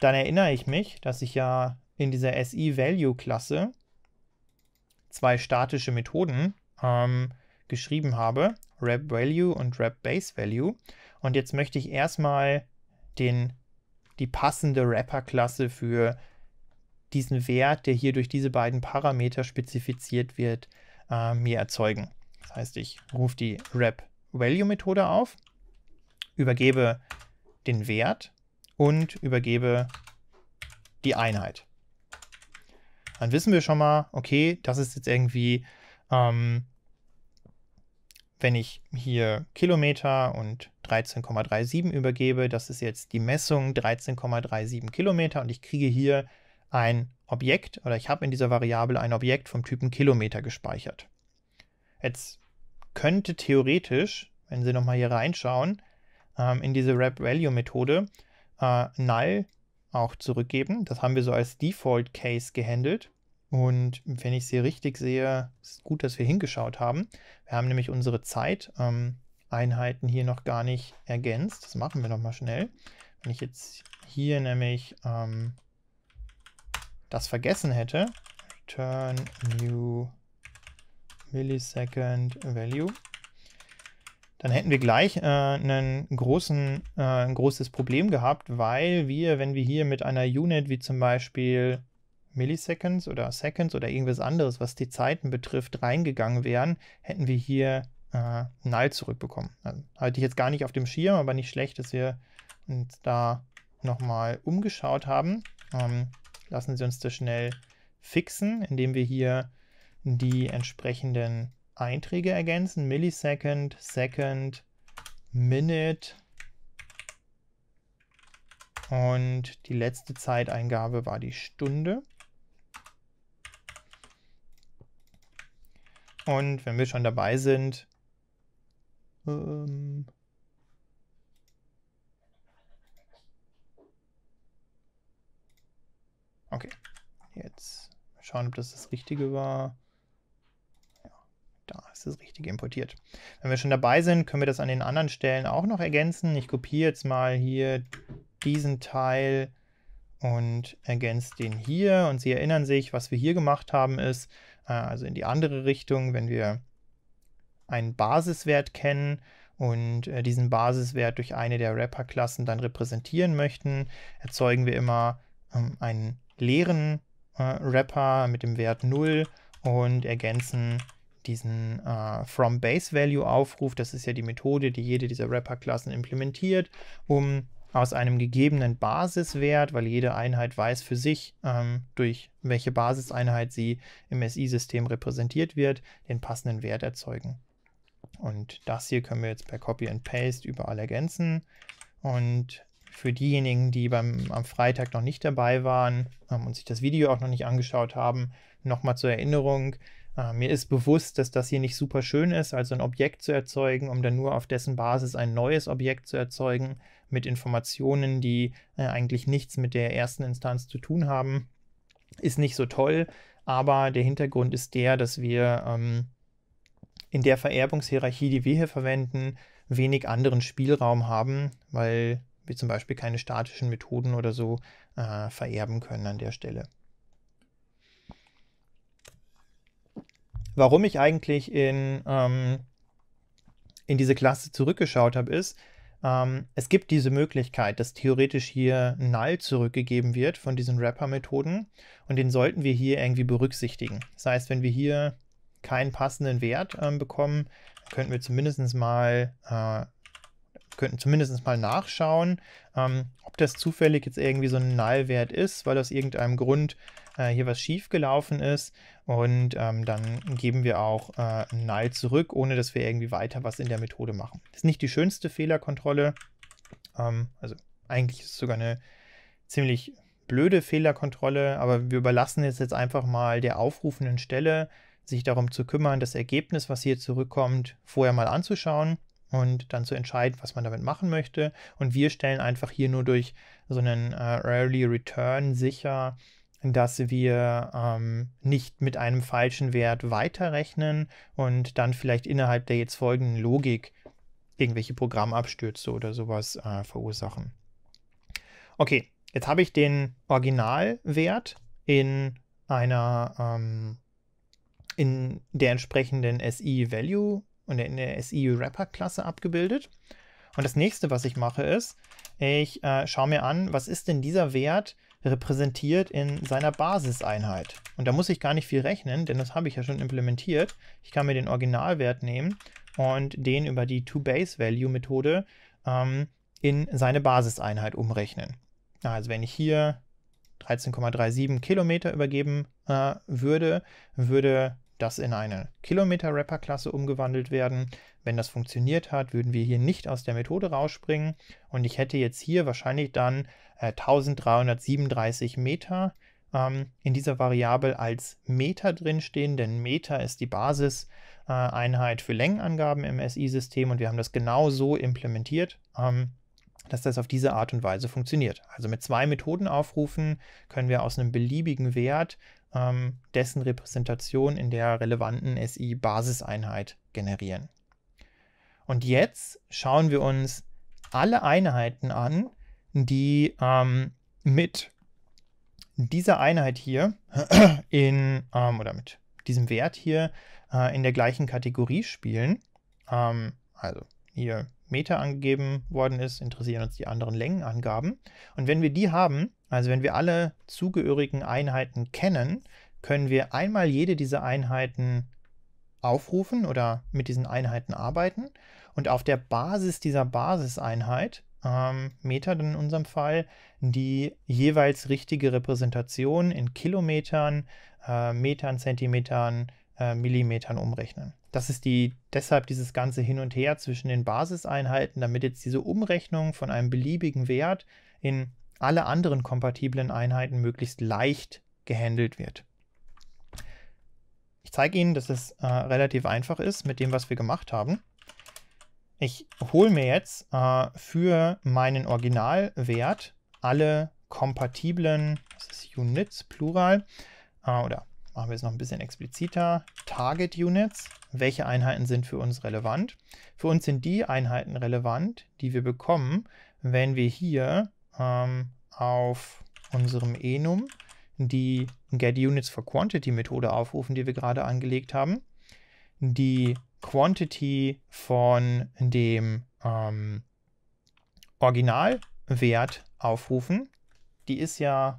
Dann erinnere ich mich, dass ich ja in dieser SI-Value-Klasse zwei statische Methoden ähm, geschrieben habe, RepValue und RepBaseValue. Und jetzt möchte ich erstmal den die passende Rapper-Klasse für diesen Wert, der hier durch diese beiden Parameter spezifiziert wird, äh, mir erzeugen. Das heißt, ich rufe die Rap-Value-Methode auf, übergebe den Wert und übergebe die Einheit. Dann wissen wir schon mal, okay, das ist jetzt irgendwie, ähm, wenn ich hier Kilometer und 13,37 übergebe, das ist jetzt die Messung 13,37 Kilometer und ich kriege hier ein Objekt oder ich habe in dieser Variable ein Objekt vom Typen Kilometer gespeichert. Jetzt könnte theoretisch, wenn Sie nochmal hier reinschauen, ähm, in diese Wrap-Value-Methode äh, null auch zurückgeben. Das haben wir so als Default-Case gehandelt. Und wenn ich es hier richtig sehe, ist gut, dass wir hingeschaut haben. Wir haben nämlich unsere Zeit ähm, Einheiten hier noch gar nicht ergänzt. Das machen wir noch mal schnell. Wenn ich jetzt hier nämlich ähm, das vergessen hätte, return new millisecond value, dann hätten wir gleich äh, einen großen, äh, ein großes Problem gehabt, weil wir, wenn wir hier mit einer Unit wie zum Beispiel Milliseconds oder Seconds oder irgendwas anderes, was die Zeiten betrifft, reingegangen wären, hätten wir hier äh, Null zurückbekommen. Also, hatte ich jetzt gar nicht auf dem Schirm, aber nicht schlecht, dass wir uns da nochmal umgeschaut haben. Ähm, lassen Sie uns das schnell fixen, indem wir hier die entsprechenden Einträge ergänzen. Millisecond, Second, Minute und die letzte Zeiteingabe war die Stunde. Und wenn wir schon dabei sind, ähm okay, jetzt schauen, ob das das Richtige war. Ja, da ist das Richtige importiert. Wenn wir schon dabei sind, können wir das an den anderen Stellen auch noch ergänzen. Ich kopiere jetzt mal hier diesen Teil und ergänzt den hier. Und Sie erinnern sich, was wir hier gemacht haben ist, äh, also in die andere Richtung, wenn wir einen Basiswert kennen und äh, diesen Basiswert durch eine der Wrapper-Klassen dann repräsentieren möchten, erzeugen wir immer ähm, einen leeren äh, Wrapper mit dem Wert 0 und ergänzen diesen äh, from base value Aufruf. Das ist ja die Methode, die jede dieser Wrapper-Klassen implementiert, um aus einem gegebenen Basiswert, weil jede Einheit weiß für sich, ähm, durch welche Basiseinheit sie im SI-System repräsentiert wird, den passenden Wert erzeugen. Und das hier können wir jetzt per Copy and Paste überall ergänzen. Und für diejenigen, die beim, am Freitag noch nicht dabei waren ähm, und sich das Video auch noch nicht angeschaut haben, nochmal zur Erinnerung. Äh, mir ist bewusst, dass das hier nicht super schön ist, also ein Objekt zu erzeugen, um dann nur auf dessen Basis ein neues Objekt zu erzeugen mit Informationen, die äh, eigentlich nichts mit der ersten Instanz zu tun haben. Ist nicht so toll, aber der Hintergrund ist der, dass wir ähm, in der Vererbungshierarchie, die wir hier verwenden, wenig anderen Spielraum haben, weil wir zum Beispiel keine statischen Methoden oder so äh, vererben können an der Stelle. Warum ich eigentlich in, ähm, in diese Klasse zurückgeschaut habe, ist, ähm, es gibt diese Möglichkeit, dass theoretisch hier null zurückgegeben wird von diesen Wrapper-Methoden und den sollten wir hier irgendwie berücksichtigen. Das heißt, wenn wir hier keinen passenden Wert ähm, bekommen, könnten wir zumindest mal äh, könnten zumindest mal nachschauen, ähm, ob das zufällig jetzt irgendwie so ein Null-Wert ist, weil aus irgendeinem Grund äh, hier was schiefgelaufen ist. Und ähm, dann geben wir auch äh, Null zurück, ohne dass wir irgendwie weiter was in der Methode machen. Das ist nicht die schönste Fehlerkontrolle. Ähm, also eigentlich ist es sogar eine ziemlich blöde Fehlerkontrolle, aber wir überlassen es jetzt einfach mal der aufrufenden Stelle, sich darum zu kümmern, das Ergebnis, was hier zurückkommt, vorher mal anzuschauen und dann zu entscheiden, was man damit machen möchte. Und wir stellen einfach hier nur durch so einen äh, Early Return sicher, dass wir ähm, nicht mit einem falschen Wert weiterrechnen und dann vielleicht innerhalb der jetzt folgenden Logik irgendwelche Programmabstürze oder sowas äh, verursachen. Okay, jetzt habe ich den Originalwert in einer ähm, in der entsprechenden SI-Value und in der SI-Wrapper-Klasse abgebildet. Und das nächste, was ich mache, ist, ich äh, schaue mir an, was ist denn dieser Wert repräsentiert in seiner Basiseinheit. Und da muss ich gar nicht viel rechnen, denn das habe ich ja schon implementiert. Ich kann mir den Originalwert nehmen und den über die ToBaseValue-Methode ähm, in seine Basiseinheit umrechnen. Also wenn ich hier 13,37 Kilometer übergeben äh, würde, würde das in eine Kilometer-Wrapper-Klasse umgewandelt werden. Wenn das funktioniert hat, würden wir hier nicht aus der Methode rausspringen und ich hätte jetzt hier wahrscheinlich dann äh, 1337 Meter ähm, in dieser Variable als Meter drinstehen, denn Meter ist die Basiseinheit äh, für Längenangaben im SI-System und wir haben das genau so implementiert. Ähm, dass das auf diese Art und Weise funktioniert. Also mit zwei Methoden aufrufen können wir aus einem beliebigen Wert ähm, dessen Repräsentation in der relevanten SI-Basiseinheit generieren. Und jetzt schauen wir uns alle Einheiten an, die ähm, mit dieser Einheit hier in ähm, oder mit diesem Wert hier äh, in der gleichen Kategorie spielen. Ähm, also hier Meter angegeben worden ist, interessieren uns die anderen Längenangaben. Und wenn wir die haben, also wenn wir alle zugehörigen Einheiten kennen, können wir einmal jede dieser Einheiten aufrufen oder mit diesen Einheiten arbeiten und auf der Basis dieser Basiseinheit ähm, Meter in unserem Fall die jeweils richtige Repräsentation in Kilometern, äh, Metern, Zentimetern, äh, Millimetern umrechnen. Das ist die, deshalb dieses ganze Hin und Her zwischen den Basiseinheiten, damit jetzt diese Umrechnung von einem beliebigen Wert in alle anderen kompatiblen Einheiten möglichst leicht gehandelt wird. Ich zeige Ihnen, dass es äh, relativ einfach ist mit dem, was wir gemacht haben. Ich hole mir jetzt äh, für meinen Originalwert alle kompatiblen, das ist Units, Plural, äh, oder machen wir es noch ein bisschen expliziter, Target Units, welche Einheiten sind für uns relevant. Für uns sind die Einheiten relevant, die wir bekommen, wenn wir hier ähm, auf unserem Enum die GetUnitsForQuantity-Methode aufrufen, die wir gerade angelegt haben. Die Quantity von dem ähm, Originalwert aufrufen. Die ist ja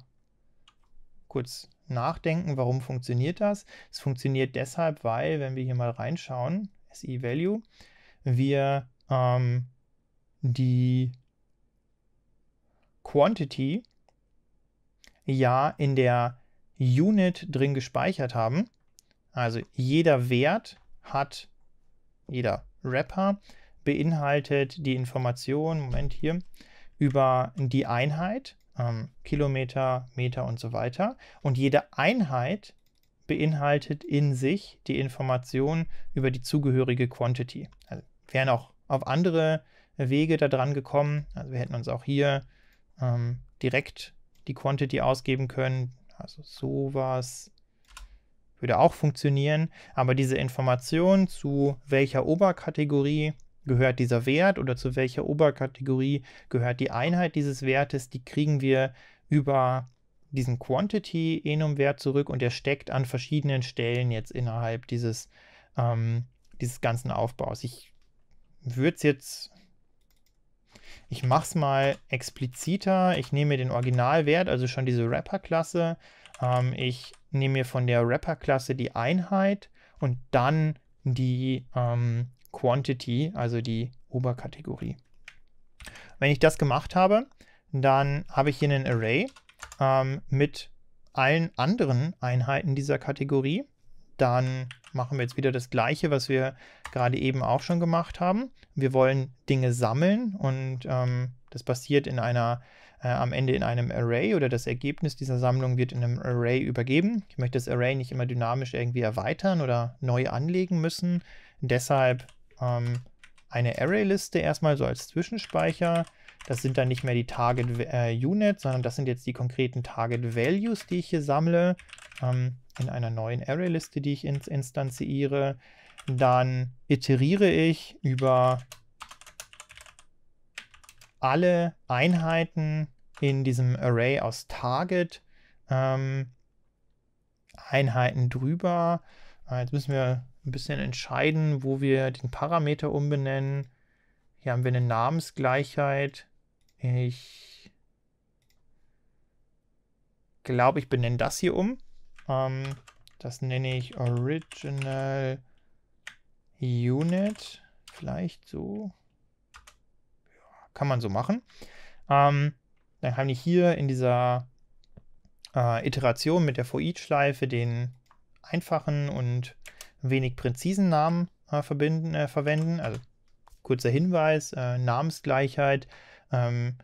kurz nachdenken, warum funktioniert das? Es funktioniert deshalb, weil, wenn wir hier mal reinschauen, SI e Value, wir ähm, die Quantity ja in der Unit drin gespeichert haben. Also jeder Wert hat, jeder Wrapper beinhaltet die Information, Moment hier, über die Einheit, ähm, Kilometer, Meter und so weiter. Und jede Einheit beinhaltet in sich die Information über die zugehörige Quantity. Also wären auch auf andere Wege da dran gekommen. Also wir hätten uns auch hier ähm, direkt die Quantity ausgeben können. Also sowas würde auch funktionieren. Aber diese Information, zu welcher Oberkategorie gehört dieser Wert oder zu welcher Oberkategorie gehört die Einheit dieses Wertes, die kriegen wir über diesen Quantity-Enum-Wert zurück und der steckt an verschiedenen Stellen jetzt innerhalb dieses, ähm, dieses ganzen Aufbaus. Ich würde es jetzt ich mache es mal expliziter. Ich nehme mir den Originalwert, also schon diese Wrapper-Klasse. Ähm, ich nehme mir von der Wrapper-Klasse die Einheit und dann die ähm, Quantity, also die Oberkategorie. Wenn ich das gemacht habe, dann habe ich hier einen Array ähm, mit allen anderen Einheiten dieser Kategorie dann machen wir jetzt wieder das gleiche, was wir gerade eben auch schon gemacht haben. Wir wollen Dinge sammeln und ähm, das passiert in einer, äh, am Ende in einem Array oder das Ergebnis dieser Sammlung wird in einem Array übergeben. Ich möchte das Array nicht immer dynamisch irgendwie erweitern oder neu anlegen müssen. Deshalb ähm, eine Array-Liste erstmal so als Zwischenspeicher. Das sind dann nicht mehr die Target äh, sondern das sind jetzt die konkreten Target Values, die ich hier sammle. Ähm, in einer neuen Arrayliste, die ich ins instanziere. Dann iteriere ich über alle Einheiten in diesem Array aus Target ähm, Einheiten drüber. Äh, jetzt müssen wir ein bisschen entscheiden, wo wir den Parameter umbenennen. Hier haben wir eine Namensgleichheit. Ich glaube, ich benenne das hier um. Ähm, das nenne ich Original Unit. Vielleicht so. Ja, kann man so machen. Ähm, dann kann ich hier in dieser äh, Iteration mit der For Each-Schleife den einfachen und wenig präzisen Namen äh, verbinden, äh, verwenden. Also kurzer Hinweis, äh, Namensgleichheit. Ähm,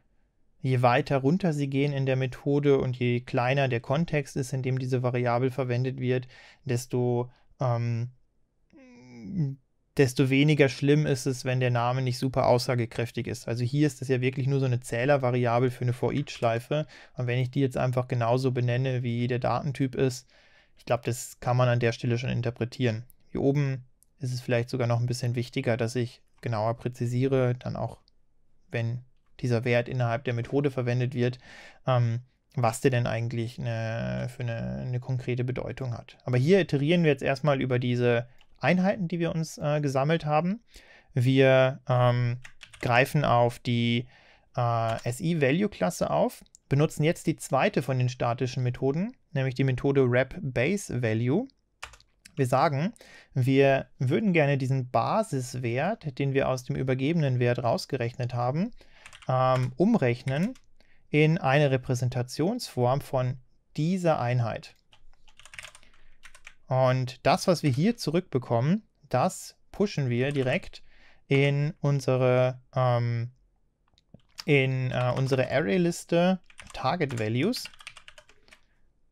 Je weiter runter sie gehen in der Methode und je kleiner der Kontext ist, in dem diese Variable verwendet wird, desto, ähm, desto weniger schlimm ist es, wenn der Name nicht super aussagekräftig ist. Also hier ist das ja wirklich nur so eine Zählervariable für eine For-Each-Schleife. Und wenn ich die jetzt einfach genauso benenne, wie der Datentyp ist, ich glaube, das kann man an der Stelle schon interpretieren. Hier oben ist es vielleicht sogar noch ein bisschen wichtiger, dass ich genauer präzisiere, dann auch, wenn dieser Wert innerhalb der Methode verwendet wird, ähm, was der denn eigentlich eine, für eine, eine, konkrete Bedeutung hat. Aber hier iterieren wir jetzt erstmal über diese Einheiten, die wir uns äh, gesammelt haben. Wir ähm, greifen auf die äh, SI-Value-Klasse auf, benutzen jetzt die zweite von den statischen Methoden, nämlich die Methode WrapBaseValue. Wir sagen, wir würden gerne diesen Basiswert, den wir aus dem übergebenen Wert rausgerechnet haben, ähm, umrechnen in eine Repräsentationsform von dieser Einheit. Und das, was wir hier zurückbekommen, das pushen wir direkt in unsere, ähm, in, äh, unsere Array-Liste Target Values.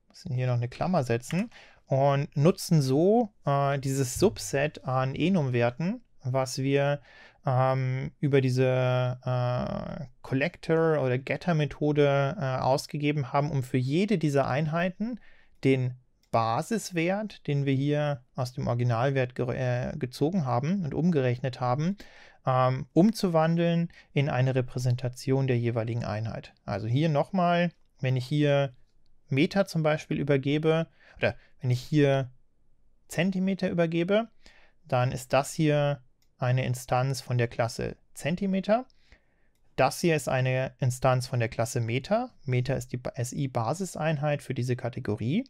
Müssen hier noch eine Klammer setzen und nutzen so äh, dieses Subset an Enum-Werten, was wir ähm, über diese äh, Collector- oder Getter-Methode äh, ausgegeben haben, um für jede dieser Einheiten den Basiswert, den wir hier aus dem Originalwert ge äh, gezogen haben und umgerechnet haben, ähm, umzuwandeln in eine Repräsentation der jeweiligen Einheit. Also hier nochmal, wenn ich hier Meter zum Beispiel übergebe oder wenn ich hier Zentimeter übergebe, dann ist das hier eine Instanz von der Klasse Zentimeter. Das hier ist eine Instanz von der Klasse Meter. Meter ist die SI-Basiseinheit für diese Kategorie.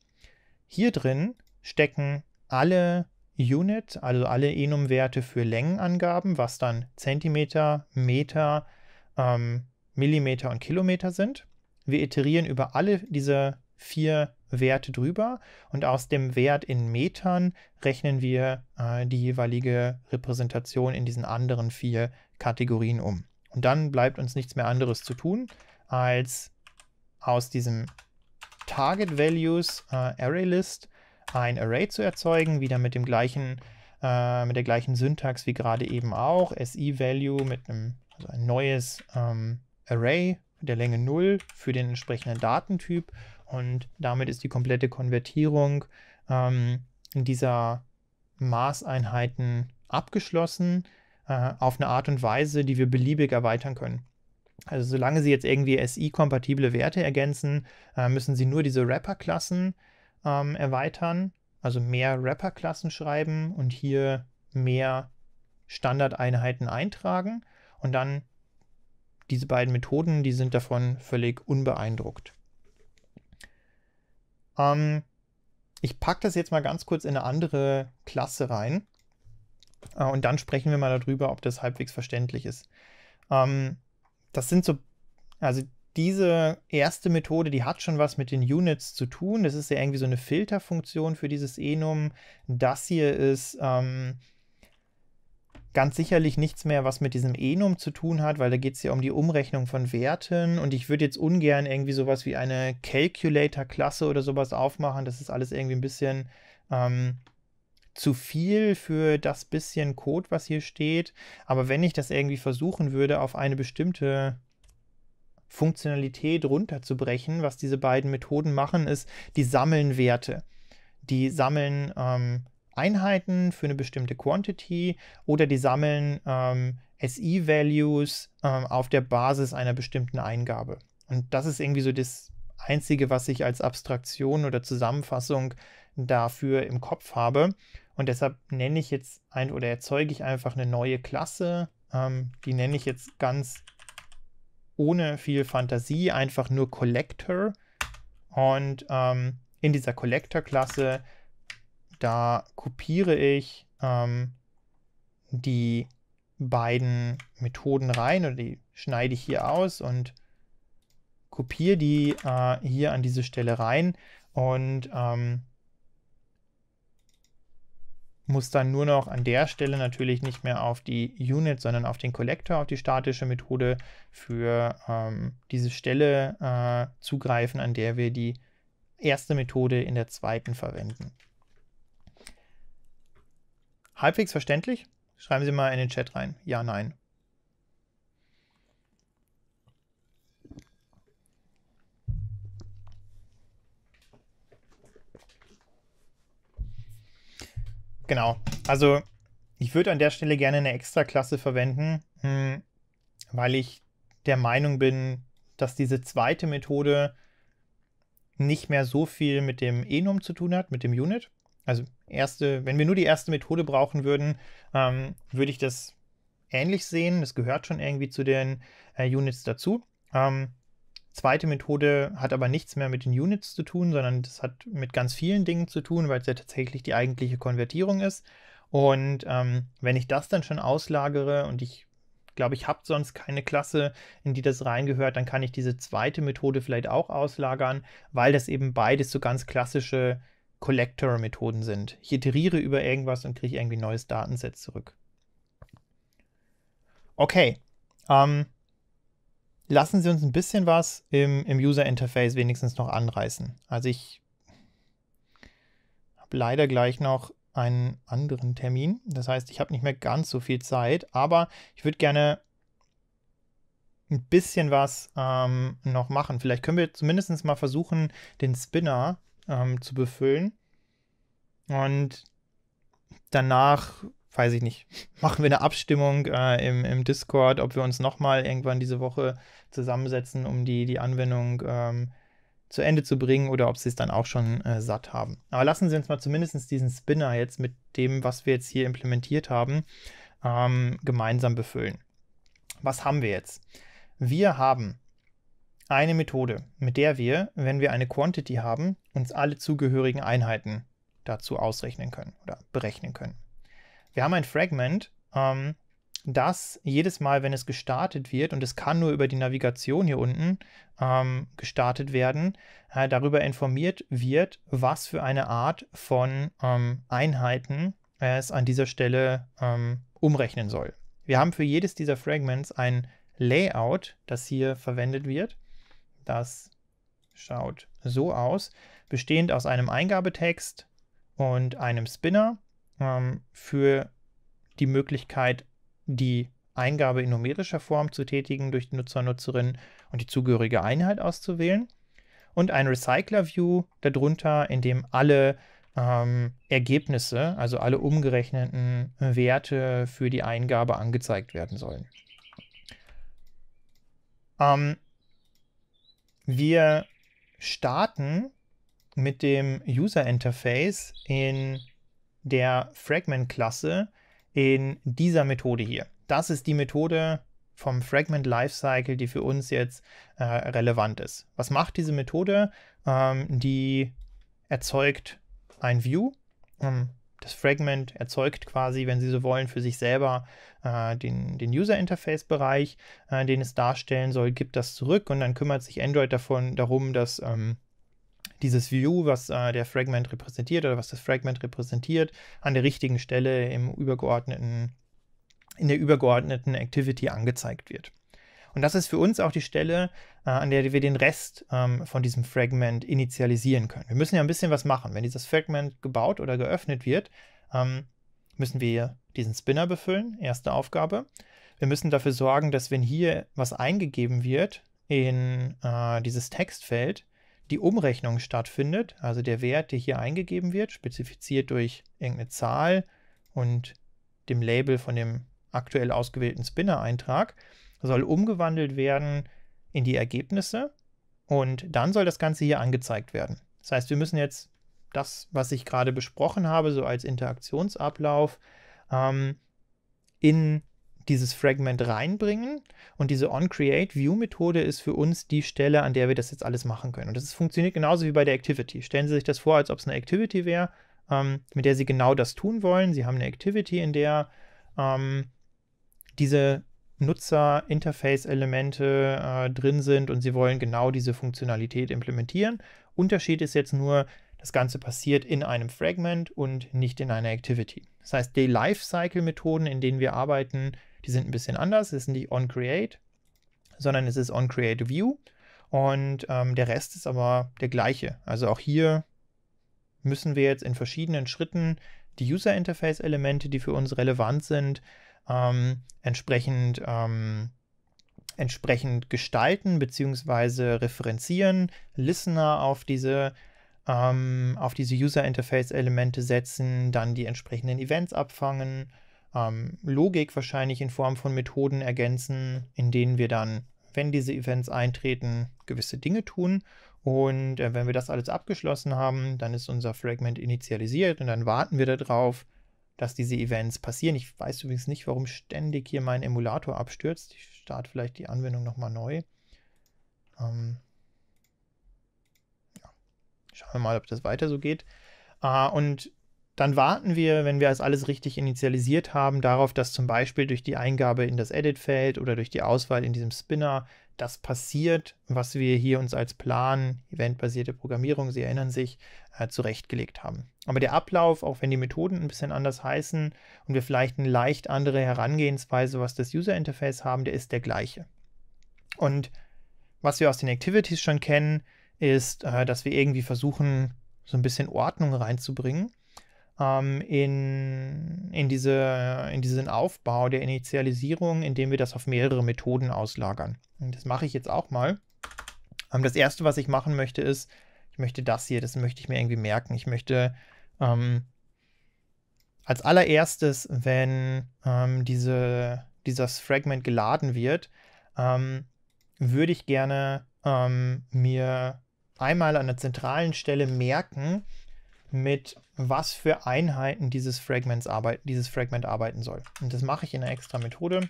Hier drin stecken alle Unit, also alle Enum-Werte für Längenangaben, was dann Zentimeter, Meter, ähm, Millimeter und Kilometer sind. Wir iterieren über alle diese vier Wert drüber und aus dem Wert in Metern rechnen wir äh, die jeweilige Repräsentation in diesen anderen vier Kategorien um. Und dann bleibt uns nichts mehr anderes zu tun, als aus diesem Target Values äh, Array List ein Array zu erzeugen, wieder mit dem gleichen äh, mit der gleichen Syntax wie gerade eben auch, SI Value mit einem also ein neues ähm, Array der Länge 0 für den entsprechenden Datentyp und damit ist die komplette Konvertierung ähm, dieser Maßeinheiten abgeschlossen äh, auf eine Art und Weise, die wir beliebig erweitern können. Also solange Sie jetzt irgendwie SI-kompatible Werte ergänzen, äh, müssen Sie nur diese Wrapper-Klassen ähm, erweitern, also mehr Wrapper-Klassen schreiben und hier mehr Standardeinheiten eintragen. Und dann diese beiden Methoden, die sind davon völlig unbeeindruckt. Ähm, ich packe das jetzt mal ganz kurz in eine andere Klasse rein. Äh, und dann sprechen wir mal darüber, ob das halbwegs verständlich ist. Ähm, das sind so, also diese erste Methode, die hat schon was mit den Units zu tun. Das ist ja irgendwie so eine Filterfunktion für dieses Enum. Das hier ist ähm, ganz sicherlich nichts mehr, was mit diesem Enum zu tun hat, weil da geht es ja um die Umrechnung von Werten und ich würde jetzt ungern irgendwie sowas wie eine Calculator-Klasse oder sowas aufmachen. Das ist alles irgendwie ein bisschen ähm, zu viel für das bisschen Code, was hier steht. Aber wenn ich das irgendwie versuchen würde, auf eine bestimmte Funktionalität runterzubrechen, was diese beiden Methoden machen, ist, die sammeln Werte. Die sammeln ähm, Einheiten für eine bestimmte Quantity oder die sammeln ähm, SI-Values ähm, auf der Basis einer bestimmten Eingabe. Und das ist irgendwie so das Einzige, was ich als Abstraktion oder Zusammenfassung dafür im Kopf habe. Und deshalb nenne ich jetzt ein oder erzeuge ich einfach eine neue Klasse. Ähm, die nenne ich jetzt ganz ohne viel Fantasie einfach nur Collector. Und ähm, in dieser Collector-Klasse da kopiere ich ähm, die beiden Methoden rein oder die schneide ich hier aus und kopiere die äh, hier an diese Stelle rein und ähm, muss dann nur noch an der Stelle natürlich nicht mehr auf die Unit, sondern auf den Collector, auf die statische Methode für ähm, diese Stelle äh, zugreifen, an der wir die erste Methode in der zweiten verwenden halbwegs verständlich? Schreiben Sie mal in den Chat rein. Ja, nein. Genau. Also ich würde an der Stelle gerne eine Extraklasse verwenden, hm, weil ich der Meinung bin, dass diese zweite Methode nicht mehr so viel mit dem Enum zu tun hat, mit dem Unit, also erste, wenn wir nur die erste Methode brauchen würden, ähm, würde ich das ähnlich sehen. Das gehört schon irgendwie zu den äh, Units dazu. Ähm, zweite Methode hat aber nichts mehr mit den Units zu tun, sondern das hat mit ganz vielen Dingen zu tun, weil es ja tatsächlich die eigentliche Konvertierung ist. Und ähm, wenn ich das dann schon auslagere und ich glaube, ich habe sonst keine Klasse, in die das reingehört, dann kann ich diese zweite Methode vielleicht auch auslagern, weil das eben beides so ganz klassische Collector-Methoden sind. Ich iteriere über irgendwas und kriege irgendwie ein neues Datenset zurück. Okay, ähm, lassen Sie uns ein bisschen was im, im User-Interface wenigstens noch anreißen. Also ich habe leider gleich noch einen anderen Termin. Das heißt, ich habe nicht mehr ganz so viel Zeit, aber ich würde gerne ein bisschen was ähm, noch machen. Vielleicht können wir zumindest mal versuchen, den Spinner ähm, zu befüllen. Und danach, weiß ich nicht, machen wir eine Abstimmung äh, im, im Discord, ob wir uns nochmal irgendwann diese Woche zusammensetzen, um die, die Anwendung ähm, zu Ende zu bringen oder ob sie es dann auch schon äh, satt haben. Aber lassen Sie uns mal zumindest diesen Spinner jetzt mit dem, was wir jetzt hier implementiert haben, ähm, gemeinsam befüllen. Was haben wir jetzt? Wir haben eine Methode, mit der wir, wenn wir eine Quantity haben, uns alle zugehörigen Einheiten dazu ausrechnen können oder berechnen können. Wir haben ein Fragment, ähm, das jedes Mal, wenn es gestartet wird, und es kann nur über die Navigation hier unten ähm, gestartet werden, äh, darüber informiert wird, was für eine Art von ähm, Einheiten es an dieser Stelle ähm, umrechnen soll. Wir haben für jedes dieser Fragments ein Layout, das hier verwendet wird. Das schaut so aus, bestehend aus einem Eingabetext und einem Spinner ähm, für die Möglichkeit, die Eingabe in numerischer Form zu tätigen durch die Nutzer, Nutzerin und die zugehörige Einheit auszuwählen. Und ein Recycler-View darunter, in dem alle ähm, Ergebnisse, also alle umgerechneten Werte für die Eingabe angezeigt werden sollen. Ähm, wir starten mit dem User Interface in der Fragment-Klasse in dieser Methode hier. Das ist die Methode vom Fragment Lifecycle, die für uns jetzt äh, relevant ist. Was macht diese Methode? Ähm, die erzeugt ein View, ähm, das Fragment erzeugt quasi, wenn Sie so wollen, für sich selber äh, den, den User-Interface-Bereich, äh, den es darstellen soll, gibt das zurück und dann kümmert sich Android davon, darum, dass ähm, dieses View, was äh, der Fragment repräsentiert oder was das Fragment repräsentiert, an der richtigen Stelle im übergeordneten, in der übergeordneten Activity angezeigt wird. Und das ist für uns auch die Stelle, äh, an der wir den Rest ähm, von diesem Fragment initialisieren können. Wir müssen ja ein bisschen was machen. Wenn dieses Fragment gebaut oder geöffnet wird, ähm, müssen wir diesen Spinner befüllen, erste Aufgabe. Wir müssen dafür sorgen, dass wenn hier was eingegeben wird in äh, dieses Textfeld, die Umrechnung stattfindet, also der Wert, der hier eingegeben wird, spezifiziert durch irgendeine Zahl und dem Label von dem aktuell ausgewählten Spinner-Eintrag, soll umgewandelt werden in die Ergebnisse und dann soll das Ganze hier angezeigt werden. Das heißt, wir müssen jetzt das, was ich gerade besprochen habe, so als Interaktionsablauf, ähm, in dieses Fragment reinbringen. Und diese OnCreateView-Methode ist für uns die Stelle, an der wir das jetzt alles machen können. Und das funktioniert genauso wie bei der Activity. Stellen Sie sich das vor, als ob es eine Activity wäre, ähm, mit der Sie genau das tun wollen. Sie haben eine Activity, in der ähm, diese nutzerinterface elemente äh, drin sind und sie wollen genau diese Funktionalität implementieren. Unterschied ist jetzt nur, das Ganze passiert in einem Fragment und nicht in einer Activity. Das heißt, die Lifecycle-Methoden, in denen wir arbeiten, die sind ein bisschen anders. Es ist nicht onCreate, sondern es ist onCreateView. Und ähm, der Rest ist aber der gleiche. Also auch hier müssen wir jetzt in verschiedenen Schritten die User-Interface-Elemente, die für uns relevant sind, ähm, entsprechend, ähm, entsprechend gestalten bzw. referenzieren, Listener auf diese ähm, auf diese User Interface Elemente setzen, dann die entsprechenden Events abfangen, ähm, Logik wahrscheinlich in Form von Methoden ergänzen, in denen wir dann, wenn diese Events eintreten, gewisse Dinge tun. Und äh, wenn wir das alles abgeschlossen haben, dann ist unser Fragment initialisiert und dann warten wir darauf, dass diese Events passieren. Ich weiß übrigens nicht, warum ständig hier mein Emulator abstürzt. Ich starte vielleicht die Anwendung nochmal neu. Ähm ja. Schauen wir mal, ob das weiter so geht. Äh, und dann warten wir, wenn wir das alles richtig initialisiert haben, darauf, dass zum Beispiel durch die Eingabe in das Edit-Feld oder durch die Auswahl in diesem Spinner das passiert, was wir hier uns als Plan, eventbasierte Programmierung, Sie erinnern sich, äh, zurechtgelegt haben. Aber der Ablauf, auch wenn die Methoden ein bisschen anders heißen und wir vielleicht eine leicht andere Herangehensweise, was das User Interface haben, der ist der gleiche. Und was wir aus den Activities schon kennen, ist, äh, dass wir irgendwie versuchen, so ein bisschen Ordnung reinzubringen. Ähm, in, in, diese, in diesen Aufbau der Initialisierung, indem wir das auf mehrere Methoden auslagern. Und das mache ich jetzt auch mal. Ähm, das erste, was ich machen möchte, ist, ich möchte das hier, das möchte ich mir irgendwie merken. Ich möchte ähm, als allererstes, wenn ähm, diese, dieses Fragment geladen wird, ähm, würde ich gerne ähm, mir einmal an der zentralen Stelle merken, mit was für Einheiten dieses, Fragments arbeit, dieses Fragment arbeiten soll. Und das mache ich in einer extra Methode.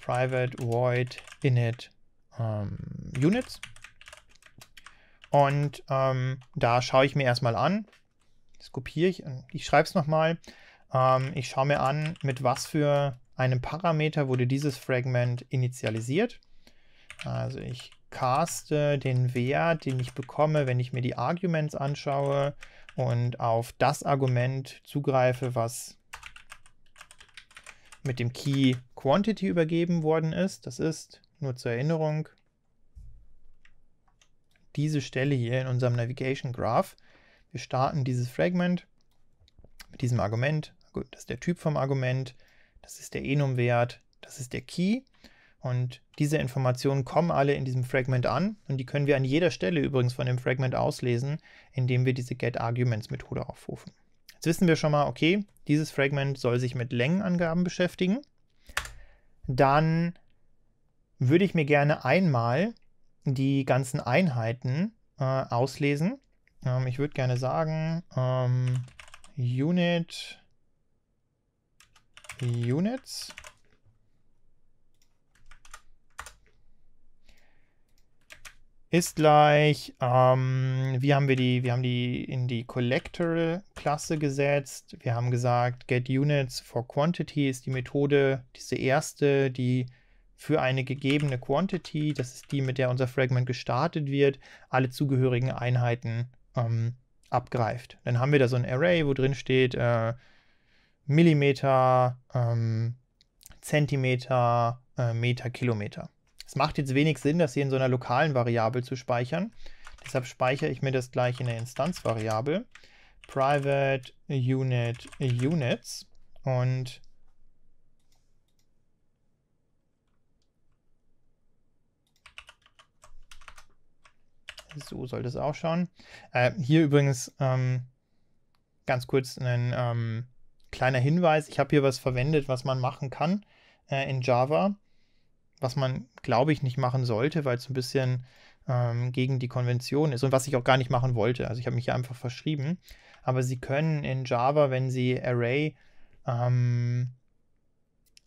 Private void init ähm, units. Und ähm, da schaue ich mir erstmal an. Das kopiere ich. Ich schreibe es nochmal. Ähm, ich schaue mir an, mit was für einem Parameter wurde dieses Fragment initialisiert. Also ich caste den Wert, den ich bekomme, wenn ich mir die Arguments anschaue und auf das Argument zugreife, was mit dem Key Quantity übergeben worden ist. Das ist, nur zur Erinnerung, diese Stelle hier in unserem Navigation Graph. Wir starten dieses Fragment mit diesem Argument. Gut, das ist der Typ vom Argument, das ist der Enum-Wert, das ist der Key. Und diese Informationen kommen alle in diesem Fragment an und die können wir an jeder Stelle übrigens von dem Fragment auslesen, indem wir diese getArguments-Methode aufrufen. Jetzt wissen wir schon mal, okay, dieses Fragment soll sich mit Längenangaben beschäftigen. Dann würde ich mir gerne einmal die ganzen Einheiten äh, auslesen. Ähm, ich würde gerne sagen, ähm, Unit, Units ist gleich, ähm, wie haben wir die, wir haben die in die Collector-Klasse gesetzt. Wir haben gesagt, getUnits_for_quantity ist die Methode, diese erste, die für eine gegebene Quantity, das ist die, mit der unser Fragment gestartet wird, alle zugehörigen Einheiten ähm, abgreift. Dann haben wir da so ein Array, wo drin steht äh, Millimeter, ähm, Zentimeter, äh, Meter, Kilometer. Es macht jetzt wenig Sinn, das hier in so einer lokalen Variable zu speichern. Deshalb speichere ich mir das gleich in der Instanzvariable. Private Unit Units und so sollte es ausschauen. Äh, hier übrigens ähm, ganz kurz ein ähm, kleiner Hinweis. Ich habe hier was verwendet, was man machen kann äh, in Java was man, glaube ich, nicht machen sollte, weil es ein bisschen ähm, gegen die Konvention ist und was ich auch gar nicht machen wollte. Also ich habe mich hier einfach verschrieben. Aber Sie können in Java, wenn Sie Array, ähm,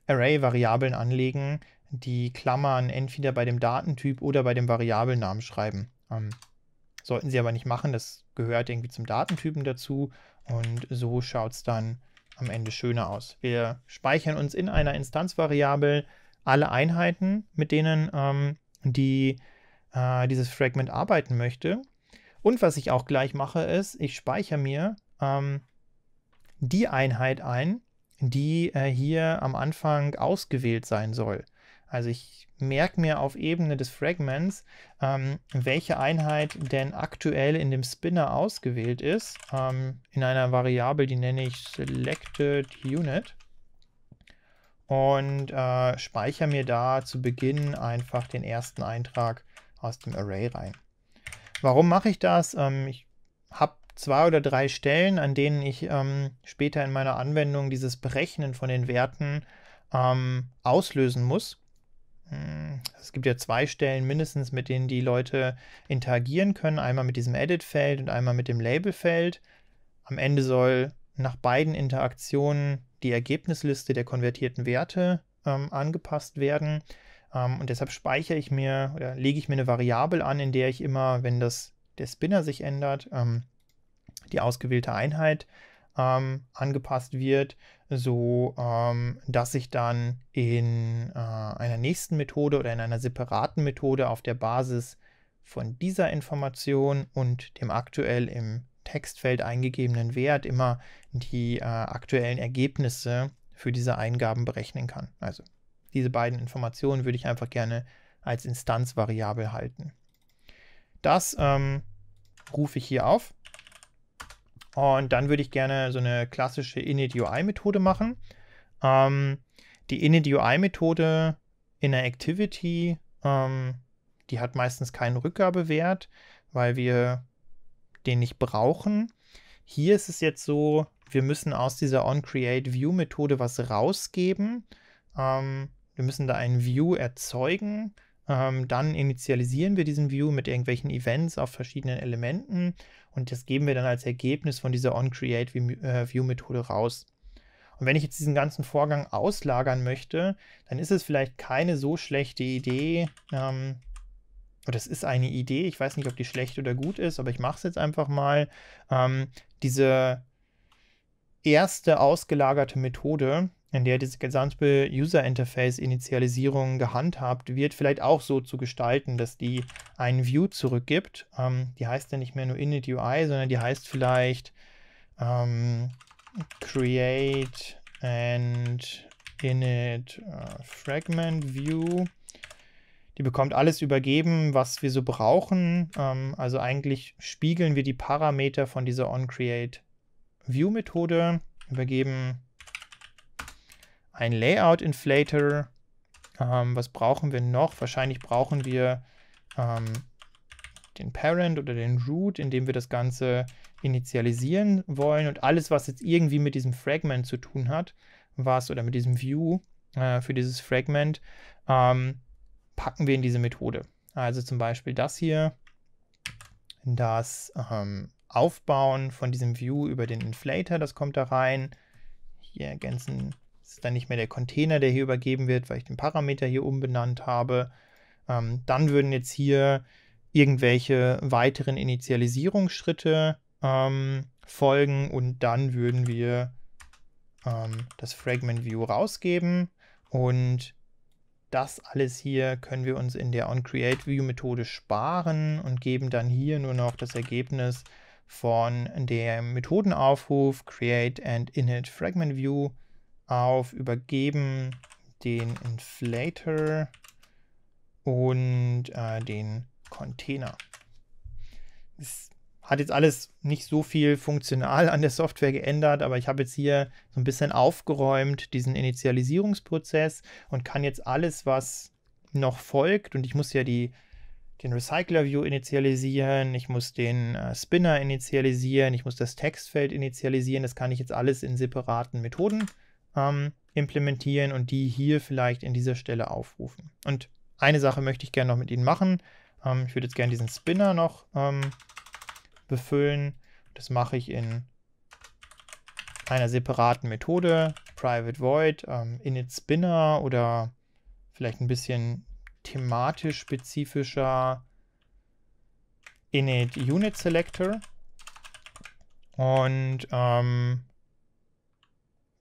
Array-Variablen anlegen, die Klammern entweder bei dem Datentyp oder bei dem Variablennamen schreiben. Ähm, sollten Sie aber nicht machen, das gehört irgendwie zum Datentypen dazu und so schaut es dann am Ende schöner aus. Wir speichern uns in einer Instanzvariable alle Einheiten, mit denen ähm, die, äh, dieses Fragment arbeiten möchte. Und was ich auch gleich mache, ist, ich speichere mir ähm, die Einheit ein, die äh, hier am Anfang ausgewählt sein soll. Also ich merke mir auf Ebene des Fragments, ähm, welche Einheit denn aktuell in dem Spinner ausgewählt ist, ähm, in einer Variable, die nenne ich selected unit und äh, speichere mir da zu Beginn einfach den ersten Eintrag aus dem Array rein. Warum mache ich das? Ähm, ich habe zwei oder drei Stellen, an denen ich ähm, später in meiner Anwendung dieses Berechnen von den Werten ähm, auslösen muss. Hm, es gibt ja zwei Stellen mindestens, mit denen die Leute interagieren können. Einmal mit diesem Edit-Feld und einmal mit dem Label-Feld. Am Ende soll nach beiden Interaktionen die Ergebnisliste der konvertierten Werte ähm, angepasst werden. Ähm, und deshalb speichere ich mir oder lege ich mir eine Variable an, in der ich immer, wenn das, der Spinner sich ändert, ähm, die ausgewählte Einheit ähm, angepasst wird, so ähm, dass ich dann in äh, einer nächsten Methode oder in einer separaten Methode auf der Basis von dieser Information und dem aktuell im Textfeld eingegebenen Wert immer die äh, aktuellen Ergebnisse für diese Eingaben berechnen kann. Also diese beiden Informationen würde ich einfach gerne als Instanzvariable halten. Das ähm, rufe ich hier auf. Und dann würde ich gerne so eine klassische initUI-Methode machen. Ähm, die initUI-Methode in der Activity, ähm, die hat meistens keinen Rückgabewert, weil wir den nicht brauchen. Hier ist es jetzt so, wir müssen aus dieser onCreateView-Methode was rausgeben. Ähm, wir müssen da einen View erzeugen. Ähm, dann initialisieren wir diesen View mit irgendwelchen Events auf verschiedenen Elementen und das geben wir dann als Ergebnis von dieser onCreateView-Methode raus. Und wenn ich jetzt diesen ganzen Vorgang auslagern möchte, dann ist es vielleicht keine so schlechte Idee, ähm, das ist eine Idee, ich weiß nicht, ob die schlecht oder gut ist, aber ich mache es jetzt einfach mal, ähm, diese erste ausgelagerte Methode, in der diese gesamte User Interface Initialisierung gehandhabt wird, vielleicht auch so zu gestalten, dass die einen View zurückgibt. Ähm, die heißt ja nicht mehr nur init UI, sondern die heißt vielleicht ähm, create and init äh, fragment view die bekommt alles übergeben, was wir so brauchen. Ähm, also eigentlich spiegeln wir die Parameter von dieser onCreateView-Methode, übergeben ein Layout-Inflator. Ähm, was brauchen wir noch? Wahrscheinlich brauchen wir ähm, den Parent oder den Root, in dem wir das Ganze initialisieren wollen und alles, was jetzt irgendwie mit diesem Fragment zu tun hat, was oder mit diesem View äh, für dieses Fragment, ähm, packen wir in diese Methode. Also zum Beispiel das hier, das ähm, Aufbauen von diesem View über den Inflator, das kommt da rein. Hier ergänzen, ist dann nicht mehr der Container, der hier übergeben wird, weil ich den Parameter hier umbenannt habe. Ähm, dann würden jetzt hier irgendwelche weiteren Initialisierungsschritte ähm, folgen und dann würden wir ähm, das Fragment View rausgeben und das alles hier können wir uns in der OnCreateView-Methode sparen und geben dann hier nur noch das Ergebnis von dem Methodenaufruf create and init fragment view auf, übergeben den Inflator und äh, den Container. Das hat jetzt alles nicht so viel funktional an der Software geändert, aber ich habe jetzt hier so ein bisschen aufgeräumt, diesen Initialisierungsprozess und kann jetzt alles, was noch folgt, und ich muss ja die, den Recycler-View initialisieren, ich muss den äh, Spinner initialisieren, ich muss das Textfeld initialisieren, das kann ich jetzt alles in separaten Methoden ähm, implementieren und die hier vielleicht in dieser Stelle aufrufen. Und eine Sache möchte ich gerne noch mit Ihnen machen. Ähm, ich würde jetzt gerne diesen Spinner noch ähm, befüllen. Das mache ich in einer separaten Methode, private void, ähm, init spinner oder vielleicht ein bisschen thematisch spezifischer init unit selector. Und ähm,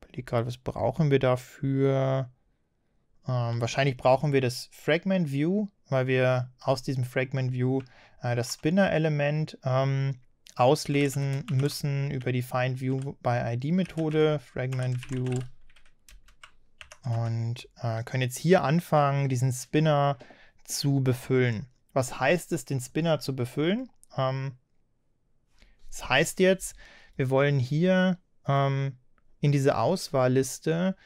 überlege gerade, was brauchen wir dafür? Ähm, wahrscheinlich brauchen wir das Fragment View, weil wir aus diesem Fragment View äh, das Spinner-Element ähm, auslesen müssen über die FindView by ID Methode, Fragment View. Und äh, können jetzt hier anfangen, diesen Spinner zu befüllen. Was heißt es, den Spinner zu befüllen? Ähm, das heißt jetzt, wir wollen hier ähm, in diese Auswahlliste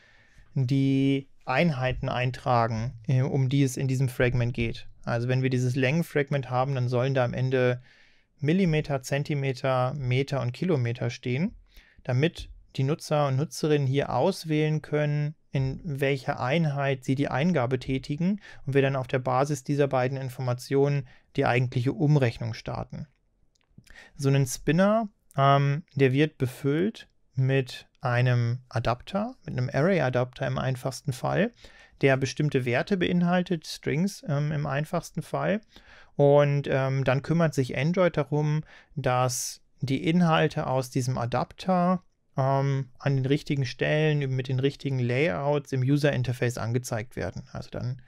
die Einheiten eintragen, äh, um die es in diesem Fragment geht. Also wenn wir dieses Längenfragment haben, dann sollen da am Ende Millimeter, Zentimeter, Meter und Kilometer stehen, damit die Nutzer und Nutzerinnen hier auswählen können, in welcher Einheit sie die Eingabe tätigen und wir dann auf der Basis dieser beiden Informationen die eigentliche Umrechnung starten. So ein Spinner, ähm, der wird befüllt mit einem Adapter, mit einem Array-Adapter im einfachsten Fall, der bestimmte Werte beinhaltet, Strings ähm, im einfachsten Fall. Und ähm, dann kümmert sich Android darum, dass die Inhalte aus diesem Adapter ähm, an den richtigen Stellen mit den richtigen Layouts im User Interface angezeigt werden. Also dann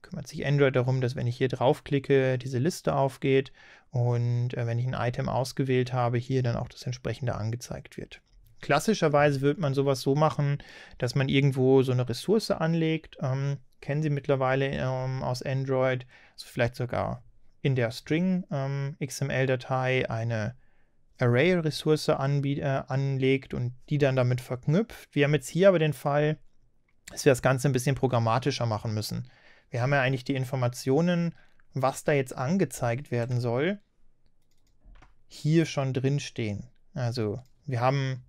kümmert sich Android darum, dass wenn ich hier draufklicke, diese Liste aufgeht und äh, wenn ich ein Item ausgewählt habe, hier dann auch das entsprechende angezeigt wird. Klassischerweise wird man sowas so machen, dass man irgendwo so eine Ressource anlegt. Ähm, kennen Sie mittlerweile ähm, aus Android, also vielleicht sogar in der String-XML-Datei ähm, eine Array-Ressource äh, anlegt und die dann damit verknüpft. Wir haben jetzt hier aber den Fall, dass wir das Ganze ein bisschen programmatischer machen müssen. Wir haben ja eigentlich die Informationen, was da jetzt angezeigt werden soll, hier schon drin stehen. Also wir haben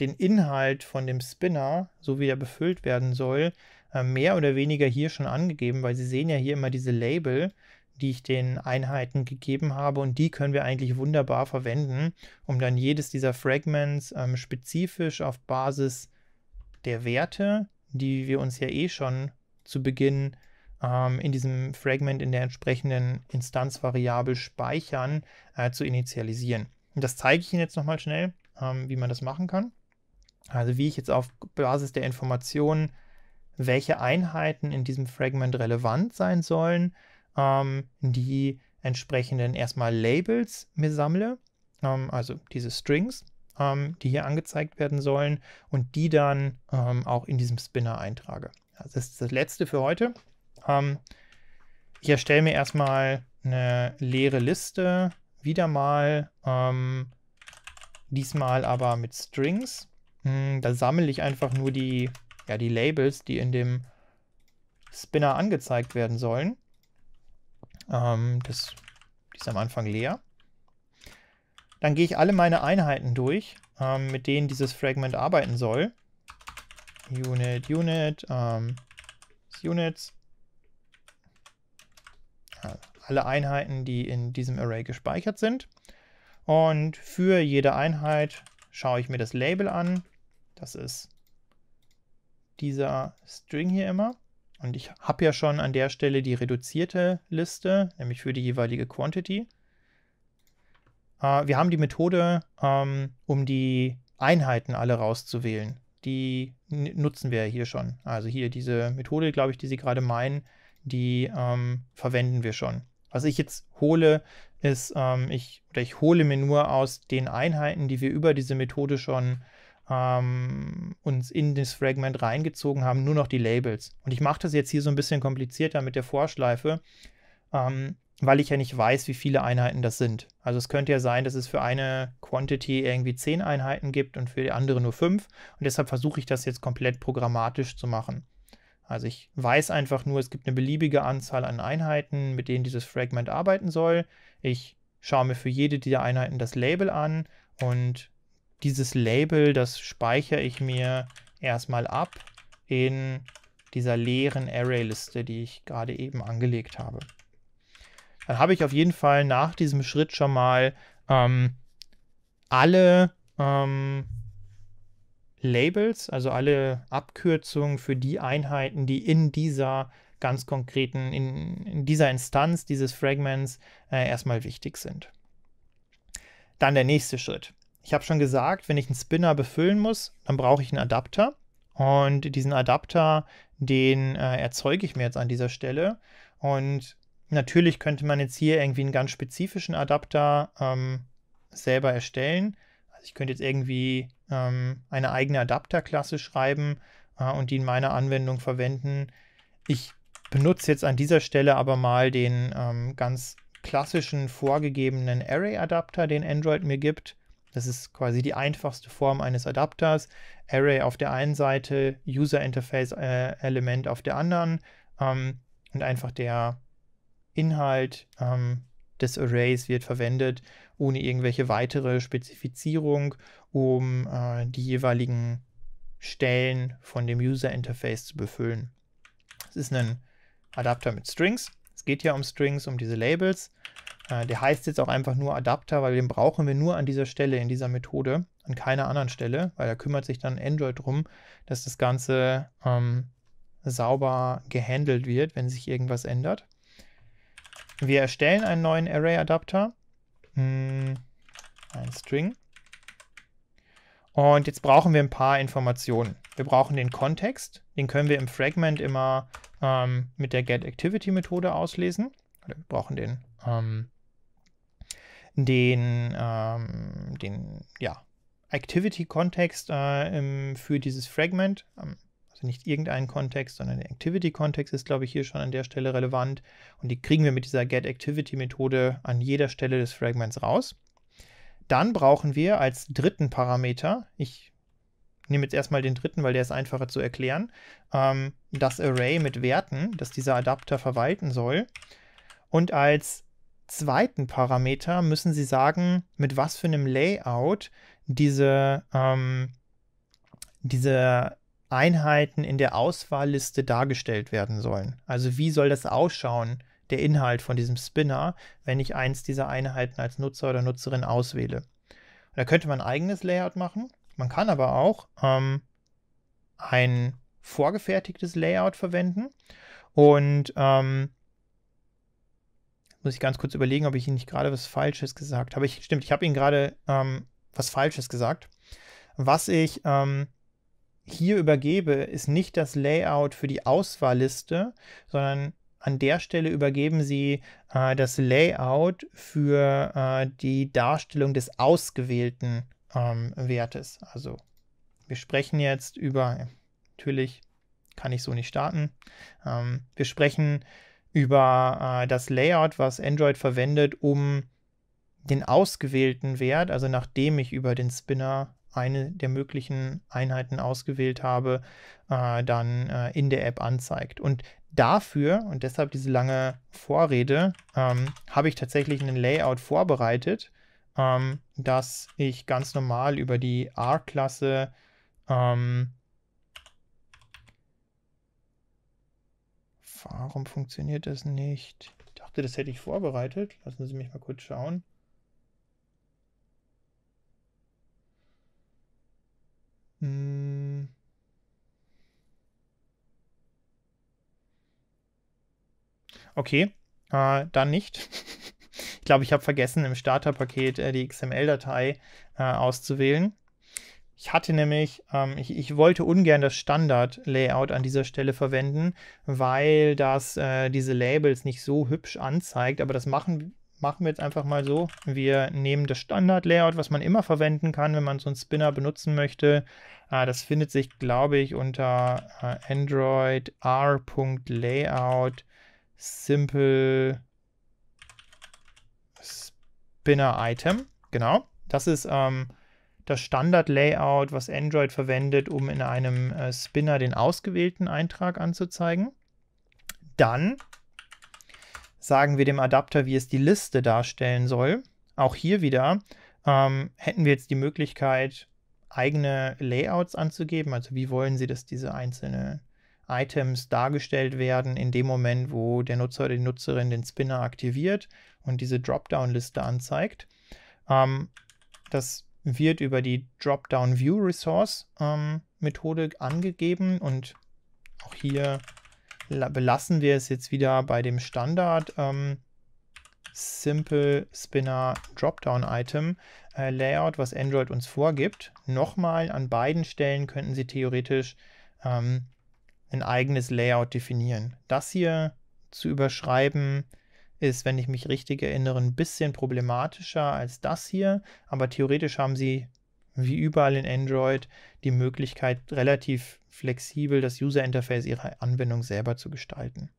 den Inhalt von dem Spinner, so wie er befüllt werden soll, äh, mehr oder weniger hier schon angegeben, weil Sie sehen ja hier immer diese Label die ich den Einheiten gegeben habe. Und die können wir eigentlich wunderbar verwenden, um dann jedes dieser Fragments ähm, spezifisch auf Basis der Werte, die wir uns ja eh schon zu Beginn ähm, in diesem Fragment in der entsprechenden Instanzvariable speichern, äh, zu initialisieren. Und das zeige ich Ihnen jetzt nochmal schnell, ähm, wie man das machen kann. Also wie ich jetzt auf Basis der Informationen, welche Einheiten in diesem Fragment relevant sein sollen, ähm, die entsprechenden erstmal Labels mir sammle, ähm, also diese Strings, ähm, die hier angezeigt werden sollen und die dann ähm, auch in diesem Spinner eintrage. Also das ist das letzte für heute. Ähm, ich erstelle mir erstmal eine leere Liste, wieder mal, ähm, diesmal aber mit Strings. Hm, da sammle ich einfach nur die, ja, die Labels, die in dem Spinner angezeigt werden sollen. Ähm, das, die ist am Anfang leer. Dann gehe ich alle meine Einheiten durch, ähm, mit denen dieses Fragment arbeiten soll. Unit, Unit, ähm, Units. Alle Einheiten, die in diesem Array gespeichert sind. Und für jede Einheit schaue ich mir das Label an. Das ist dieser String hier immer. Und ich habe ja schon an der Stelle die reduzierte Liste, nämlich für die jeweilige Quantity. Äh, wir haben die Methode, ähm, um die Einheiten alle rauszuwählen. Die nutzen wir hier schon. Also hier diese Methode, glaube ich, die Sie gerade meinen, die ähm, verwenden wir schon. Was ich jetzt hole, ist, ähm, ich, oder ich hole mir nur aus den Einheiten, die wir über diese Methode schon ähm, uns in das Fragment reingezogen haben, nur noch die Labels. Und ich mache das jetzt hier so ein bisschen komplizierter mit der Vorschleife, ähm, weil ich ja nicht weiß, wie viele Einheiten das sind. Also es könnte ja sein, dass es für eine Quantity irgendwie zehn Einheiten gibt und für die andere nur fünf. Und deshalb versuche ich das jetzt komplett programmatisch zu machen. Also ich weiß einfach nur, es gibt eine beliebige Anzahl an Einheiten, mit denen dieses Fragment arbeiten soll. Ich schaue mir für jede dieser Einheiten das Label an und dieses Label, das speichere ich mir erstmal ab in dieser leeren Array-Liste, die ich gerade eben angelegt habe. Dann habe ich auf jeden Fall nach diesem Schritt schon mal ähm, alle ähm, Labels, also alle Abkürzungen für die Einheiten, die in dieser ganz konkreten, in, in dieser Instanz dieses Fragments äh, erstmal wichtig sind. Dann der nächste Schritt. Ich habe schon gesagt, wenn ich einen Spinner befüllen muss, dann brauche ich einen Adapter. Und diesen Adapter, den äh, erzeuge ich mir jetzt an dieser Stelle. Und natürlich könnte man jetzt hier irgendwie einen ganz spezifischen Adapter ähm, selber erstellen. Also ich könnte jetzt irgendwie ähm, eine eigene Adapterklasse schreiben äh, und die in meiner Anwendung verwenden. Ich benutze jetzt an dieser Stelle aber mal den ähm, ganz klassischen vorgegebenen Array-Adapter, den Android mir gibt. Das ist quasi die einfachste Form eines Adapters. Array auf der einen Seite, User Interface äh, Element auf der anderen ähm, und einfach der Inhalt ähm, des Arrays wird verwendet, ohne irgendwelche weitere Spezifizierung, um äh, die jeweiligen Stellen von dem User Interface zu befüllen. Es ist ein Adapter mit Strings. Es geht ja um Strings, um diese Labels. Äh, der heißt jetzt auch einfach nur Adapter, weil den brauchen wir nur an dieser Stelle, in dieser Methode, an keiner anderen Stelle, weil da kümmert sich dann Android drum, dass das Ganze ähm, sauber gehandelt wird, wenn sich irgendwas ändert. Wir erstellen einen neuen Array-Adapter, hm, ein String. Und jetzt brauchen wir ein paar Informationen. Wir brauchen den Kontext, den können wir im Fragment immer ähm, mit der GetActivity-Methode auslesen. wir brauchen den ähm, den, ähm, den ja, Activity-Kontext äh, für dieses Fragment. Ähm, also nicht irgendeinen Kontext, sondern der Activity-Kontext ist, glaube ich, hier schon an der Stelle relevant. Und die kriegen wir mit dieser GetActivity-Methode an jeder Stelle des Fragments raus. Dann brauchen wir als dritten Parameter, ich nehme jetzt erstmal den dritten, weil der ist einfacher zu erklären, ähm, das Array mit Werten, das dieser Adapter verwalten soll. Und als zweiten Parameter müssen Sie sagen, mit was für einem Layout diese, ähm, diese Einheiten in der Auswahlliste dargestellt werden sollen. Also wie soll das ausschauen, der Inhalt von diesem Spinner, wenn ich eins dieser Einheiten als Nutzer oder Nutzerin auswähle. Und da könnte man ein eigenes Layout machen. Man kann aber auch ähm, ein vorgefertigtes Layout verwenden. Und ähm, muss ich ganz kurz überlegen, ob ich Ihnen nicht gerade was Falsches gesagt habe. Ich, stimmt, ich habe Ihnen gerade ähm, was Falsches gesagt. Was ich ähm, hier übergebe, ist nicht das Layout für die Auswahlliste, sondern an der Stelle übergeben Sie äh, das Layout für äh, die Darstellung des ausgewählten ähm, Wertes. Also wir sprechen jetzt über, natürlich kann ich so nicht starten, ähm, wir sprechen über über äh, das Layout, was Android verwendet, um den ausgewählten Wert, also nachdem ich über den Spinner eine der möglichen Einheiten ausgewählt habe, äh, dann äh, in der App anzeigt. Und dafür, und deshalb diese lange Vorrede, ähm, habe ich tatsächlich einen Layout vorbereitet, ähm, dass ich ganz normal über die R-Klasse ähm, Warum funktioniert das nicht? Ich dachte, das hätte ich vorbereitet. Lassen Sie mich mal kurz schauen. Hm. Okay, äh, dann nicht. ich glaube, ich habe vergessen, im Starterpaket äh, die XML-Datei äh, auszuwählen. Ich hatte nämlich, ähm, ich, ich, wollte ungern das Standard-Layout an dieser Stelle verwenden, weil das äh, diese Labels nicht so hübsch anzeigt. Aber das machen, machen wir jetzt einfach mal so. Wir nehmen das Standard-Layout, was man immer verwenden kann, wenn man so einen Spinner benutzen möchte. Äh, das findet sich, glaube ich, unter äh, Android R.Layout Simple Spinner Item. Genau. Das ist ähm, das Standard-Layout, was Android verwendet, um in einem äh, Spinner den ausgewählten Eintrag anzuzeigen. Dann sagen wir dem Adapter, wie es die Liste darstellen soll. Auch hier wieder ähm, hätten wir jetzt die Möglichkeit, eigene Layouts anzugeben. Also wie wollen Sie, dass diese einzelnen Items dargestellt werden in dem Moment, wo der Nutzer oder die Nutzerin den Spinner aktiviert und diese Dropdown-Liste anzeigt. Ähm, das wird über die Dropdown View Resource ähm, Methode angegeben und auch hier belassen wir es jetzt wieder bei dem Standard ähm, Simple Spinner Dropdown Item äh, Layout, was Android uns vorgibt. Nochmal an beiden Stellen könnten Sie theoretisch ähm, ein eigenes Layout definieren. Das hier zu überschreiben, ist, wenn ich mich richtig erinnere, ein bisschen problematischer als das hier. Aber theoretisch haben sie, wie überall in Android, die Möglichkeit, relativ flexibel das User-Interface ihrer Anwendung selber zu gestalten.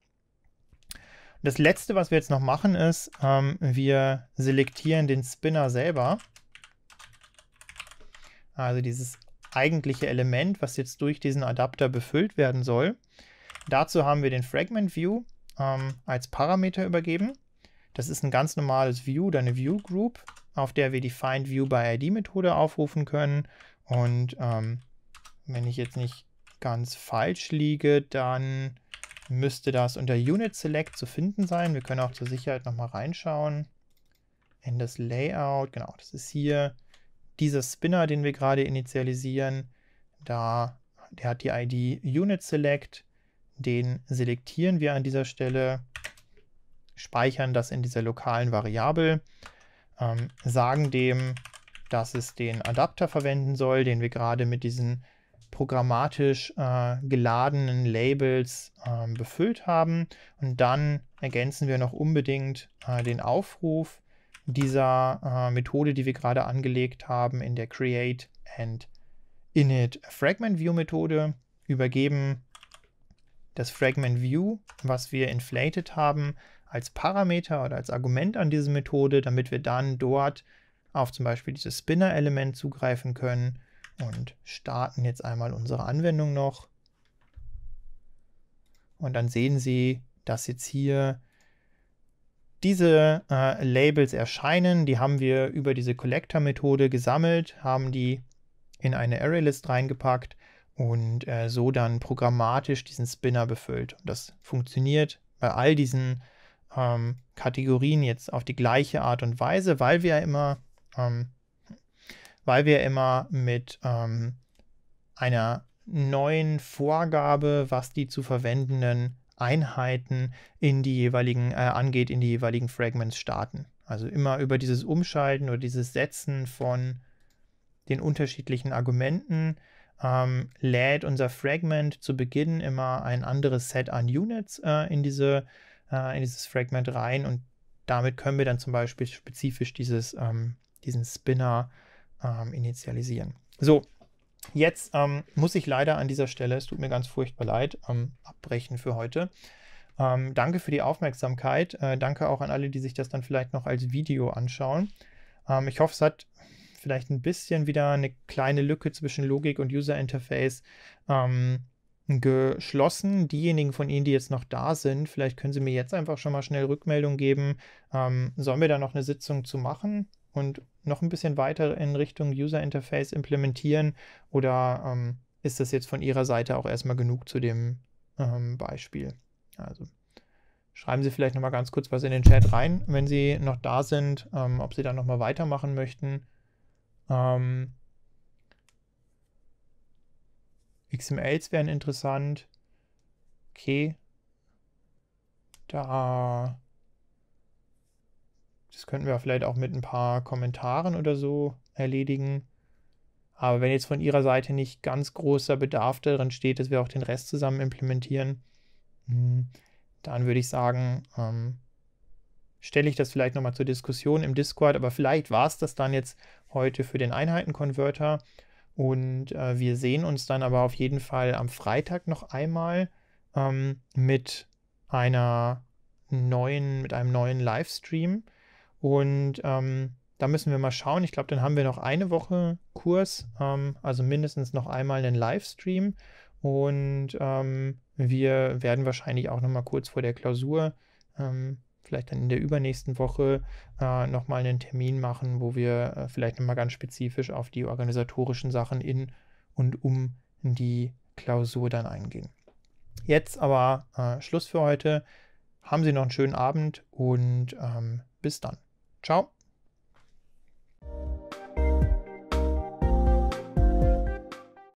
Das letzte, was wir jetzt noch machen, ist, ähm, wir selektieren den Spinner selber. Also dieses eigentliche Element, was jetzt durch diesen Adapter befüllt werden soll. Dazu haben wir den Fragment View ähm, als Parameter übergeben. Das ist ein ganz normales View oder eine View Group, auf der wir die Find View by ID Methode aufrufen können. Und ähm, wenn ich jetzt nicht ganz falsch liege, dann müsste das unter Unit Select zu finden sein. Wir können auch zur Sicherheit nochmal reinschauen in das Layout. Genau, das ist hier dieser Spinner, den wir gerade initialisieren. Da, der hat die ID Unit Select den selektieren wir an dieser Stelle, speichern das in dieser lokalen Variable, ähm, sagen dem, dass es den Adapter verwenden soll, den wir gerade mit diesen programmatisch äh, geladenen Labels äh, befüllt haben. Und dann ergänzen wir noch unbedingt äh, den Aufruf dieser äh, Methode, die wir gerade angelegt haben, in der Create and Init Fragment View Methode, übergeben das Fragment View, was wir inflated haben, als Parameter oder als Argument an diese Methode, damit wir dann dort auf zum Beispiel dieses Spinner-Element zugreifen können und starten jetzt einmal unsere Anwendung noch. Und dann sehen Sie, dass jetzt hier diese äh, Labels erscheinen. Die haben wir über diese Collector-Methode gesammelt, haben die in eine ArrayList reingepackt und äh, so dann programmatisch diesen Spinner befüllt. Und das funktioniert bei all diesen ähm, Kategorien jetzt auf die gleiche Art und Weise, weil wir immer, ähm, weil wir immer mit ähm, einer neuen Vorgabe, was die zu verwendenden Einheiten in die jeweiligen äh, angeht, in die jeweiligen Fragments starten. Also immer über dieses Umschalten oder dieses Setzen von den unterschiedlichen Argumenten ähm, lädt unser Fragment zu Beginn immer ein anderes Set an Units äh, in, diese, äh, in dieses Fragment rein und damit können wir dann zum Beispiel spezifisch dieses, ähm, diesen Spinner ähm, initialisieren. So, jetzt ähm, muss ich leider an dieser Stelle, es tut mir ganz furchtbar leid, ähm, abbrechen für heute. Ähm, danke für die Aufmerksamkeit. Äh, danke auch an alle, die sich das dann vielleicht noch als Video anschauen. ich hoffe, es hat vielleicht ein bisschen wieder eine kleine Lücke zwischen Logik und User Interface ähm, geschlossen. Diejenigen von Ihnen, die jetzt noch da sind, vielleicht können Sie mir jetzt einfach schon mal schnell Rückmeldung geben. Ähm, sollen wir da noch eine Sitzung zu machen und noch ein bisschen weiter in Richtung User Interface implementieren? Oder ähm, ist das jetzt von Ihrer Seite auch erstmal genug zu dem ähm, Beispiel? Also schreiben Sie vielleicht noch mal ganz kurz was in den Chat rein, wenn Sie noch da sind, ähm, ob Sie dann noch mal weitermachen möchten. Ähm, XMLs wären interessant. Okay. Da. Das könnten wir vielleicht auch mit ein paar Kommentaren oder so erledigen. Aber wenn jetzt von Ihrer Seite nicht ganz großer Bedarf darin steht, dass wir auch den Rest zusammen implementieren, hm, dann würde ich sagen, ähm, stelle ich das vielleicht nochmal zur Diskussion im Discord. Aber vielleicht war es das dann jetzt heute für den Einheitenkonverter. Und äh, wir sehen uns dann aber auf jeden Fall am Freitag noch einmal ähm, mit einer neuen, mit einem neuen Livestream. Und ähm, da müssen wir mal schauen. Ich glaube, dann haben wir noch eine Woche Kurs, ähm, also mindestens noch einmal einen Livestream. Und ähm, wir werden wahrscheinlich auch noch mal kurz vor der Klausur ähm, vielleicht dann in der übernächsten Woche äh, nochmal einen Termin machen, wo wir äh, vielleicht nochmal ganz spezifisch auf die organisatorischen Sachen in und um die Klausur dann eingehen. Jetzt aber äh, Schluss für heute. Haben Sie noch einen schönen Abend und ähm, bis dann. Ciao.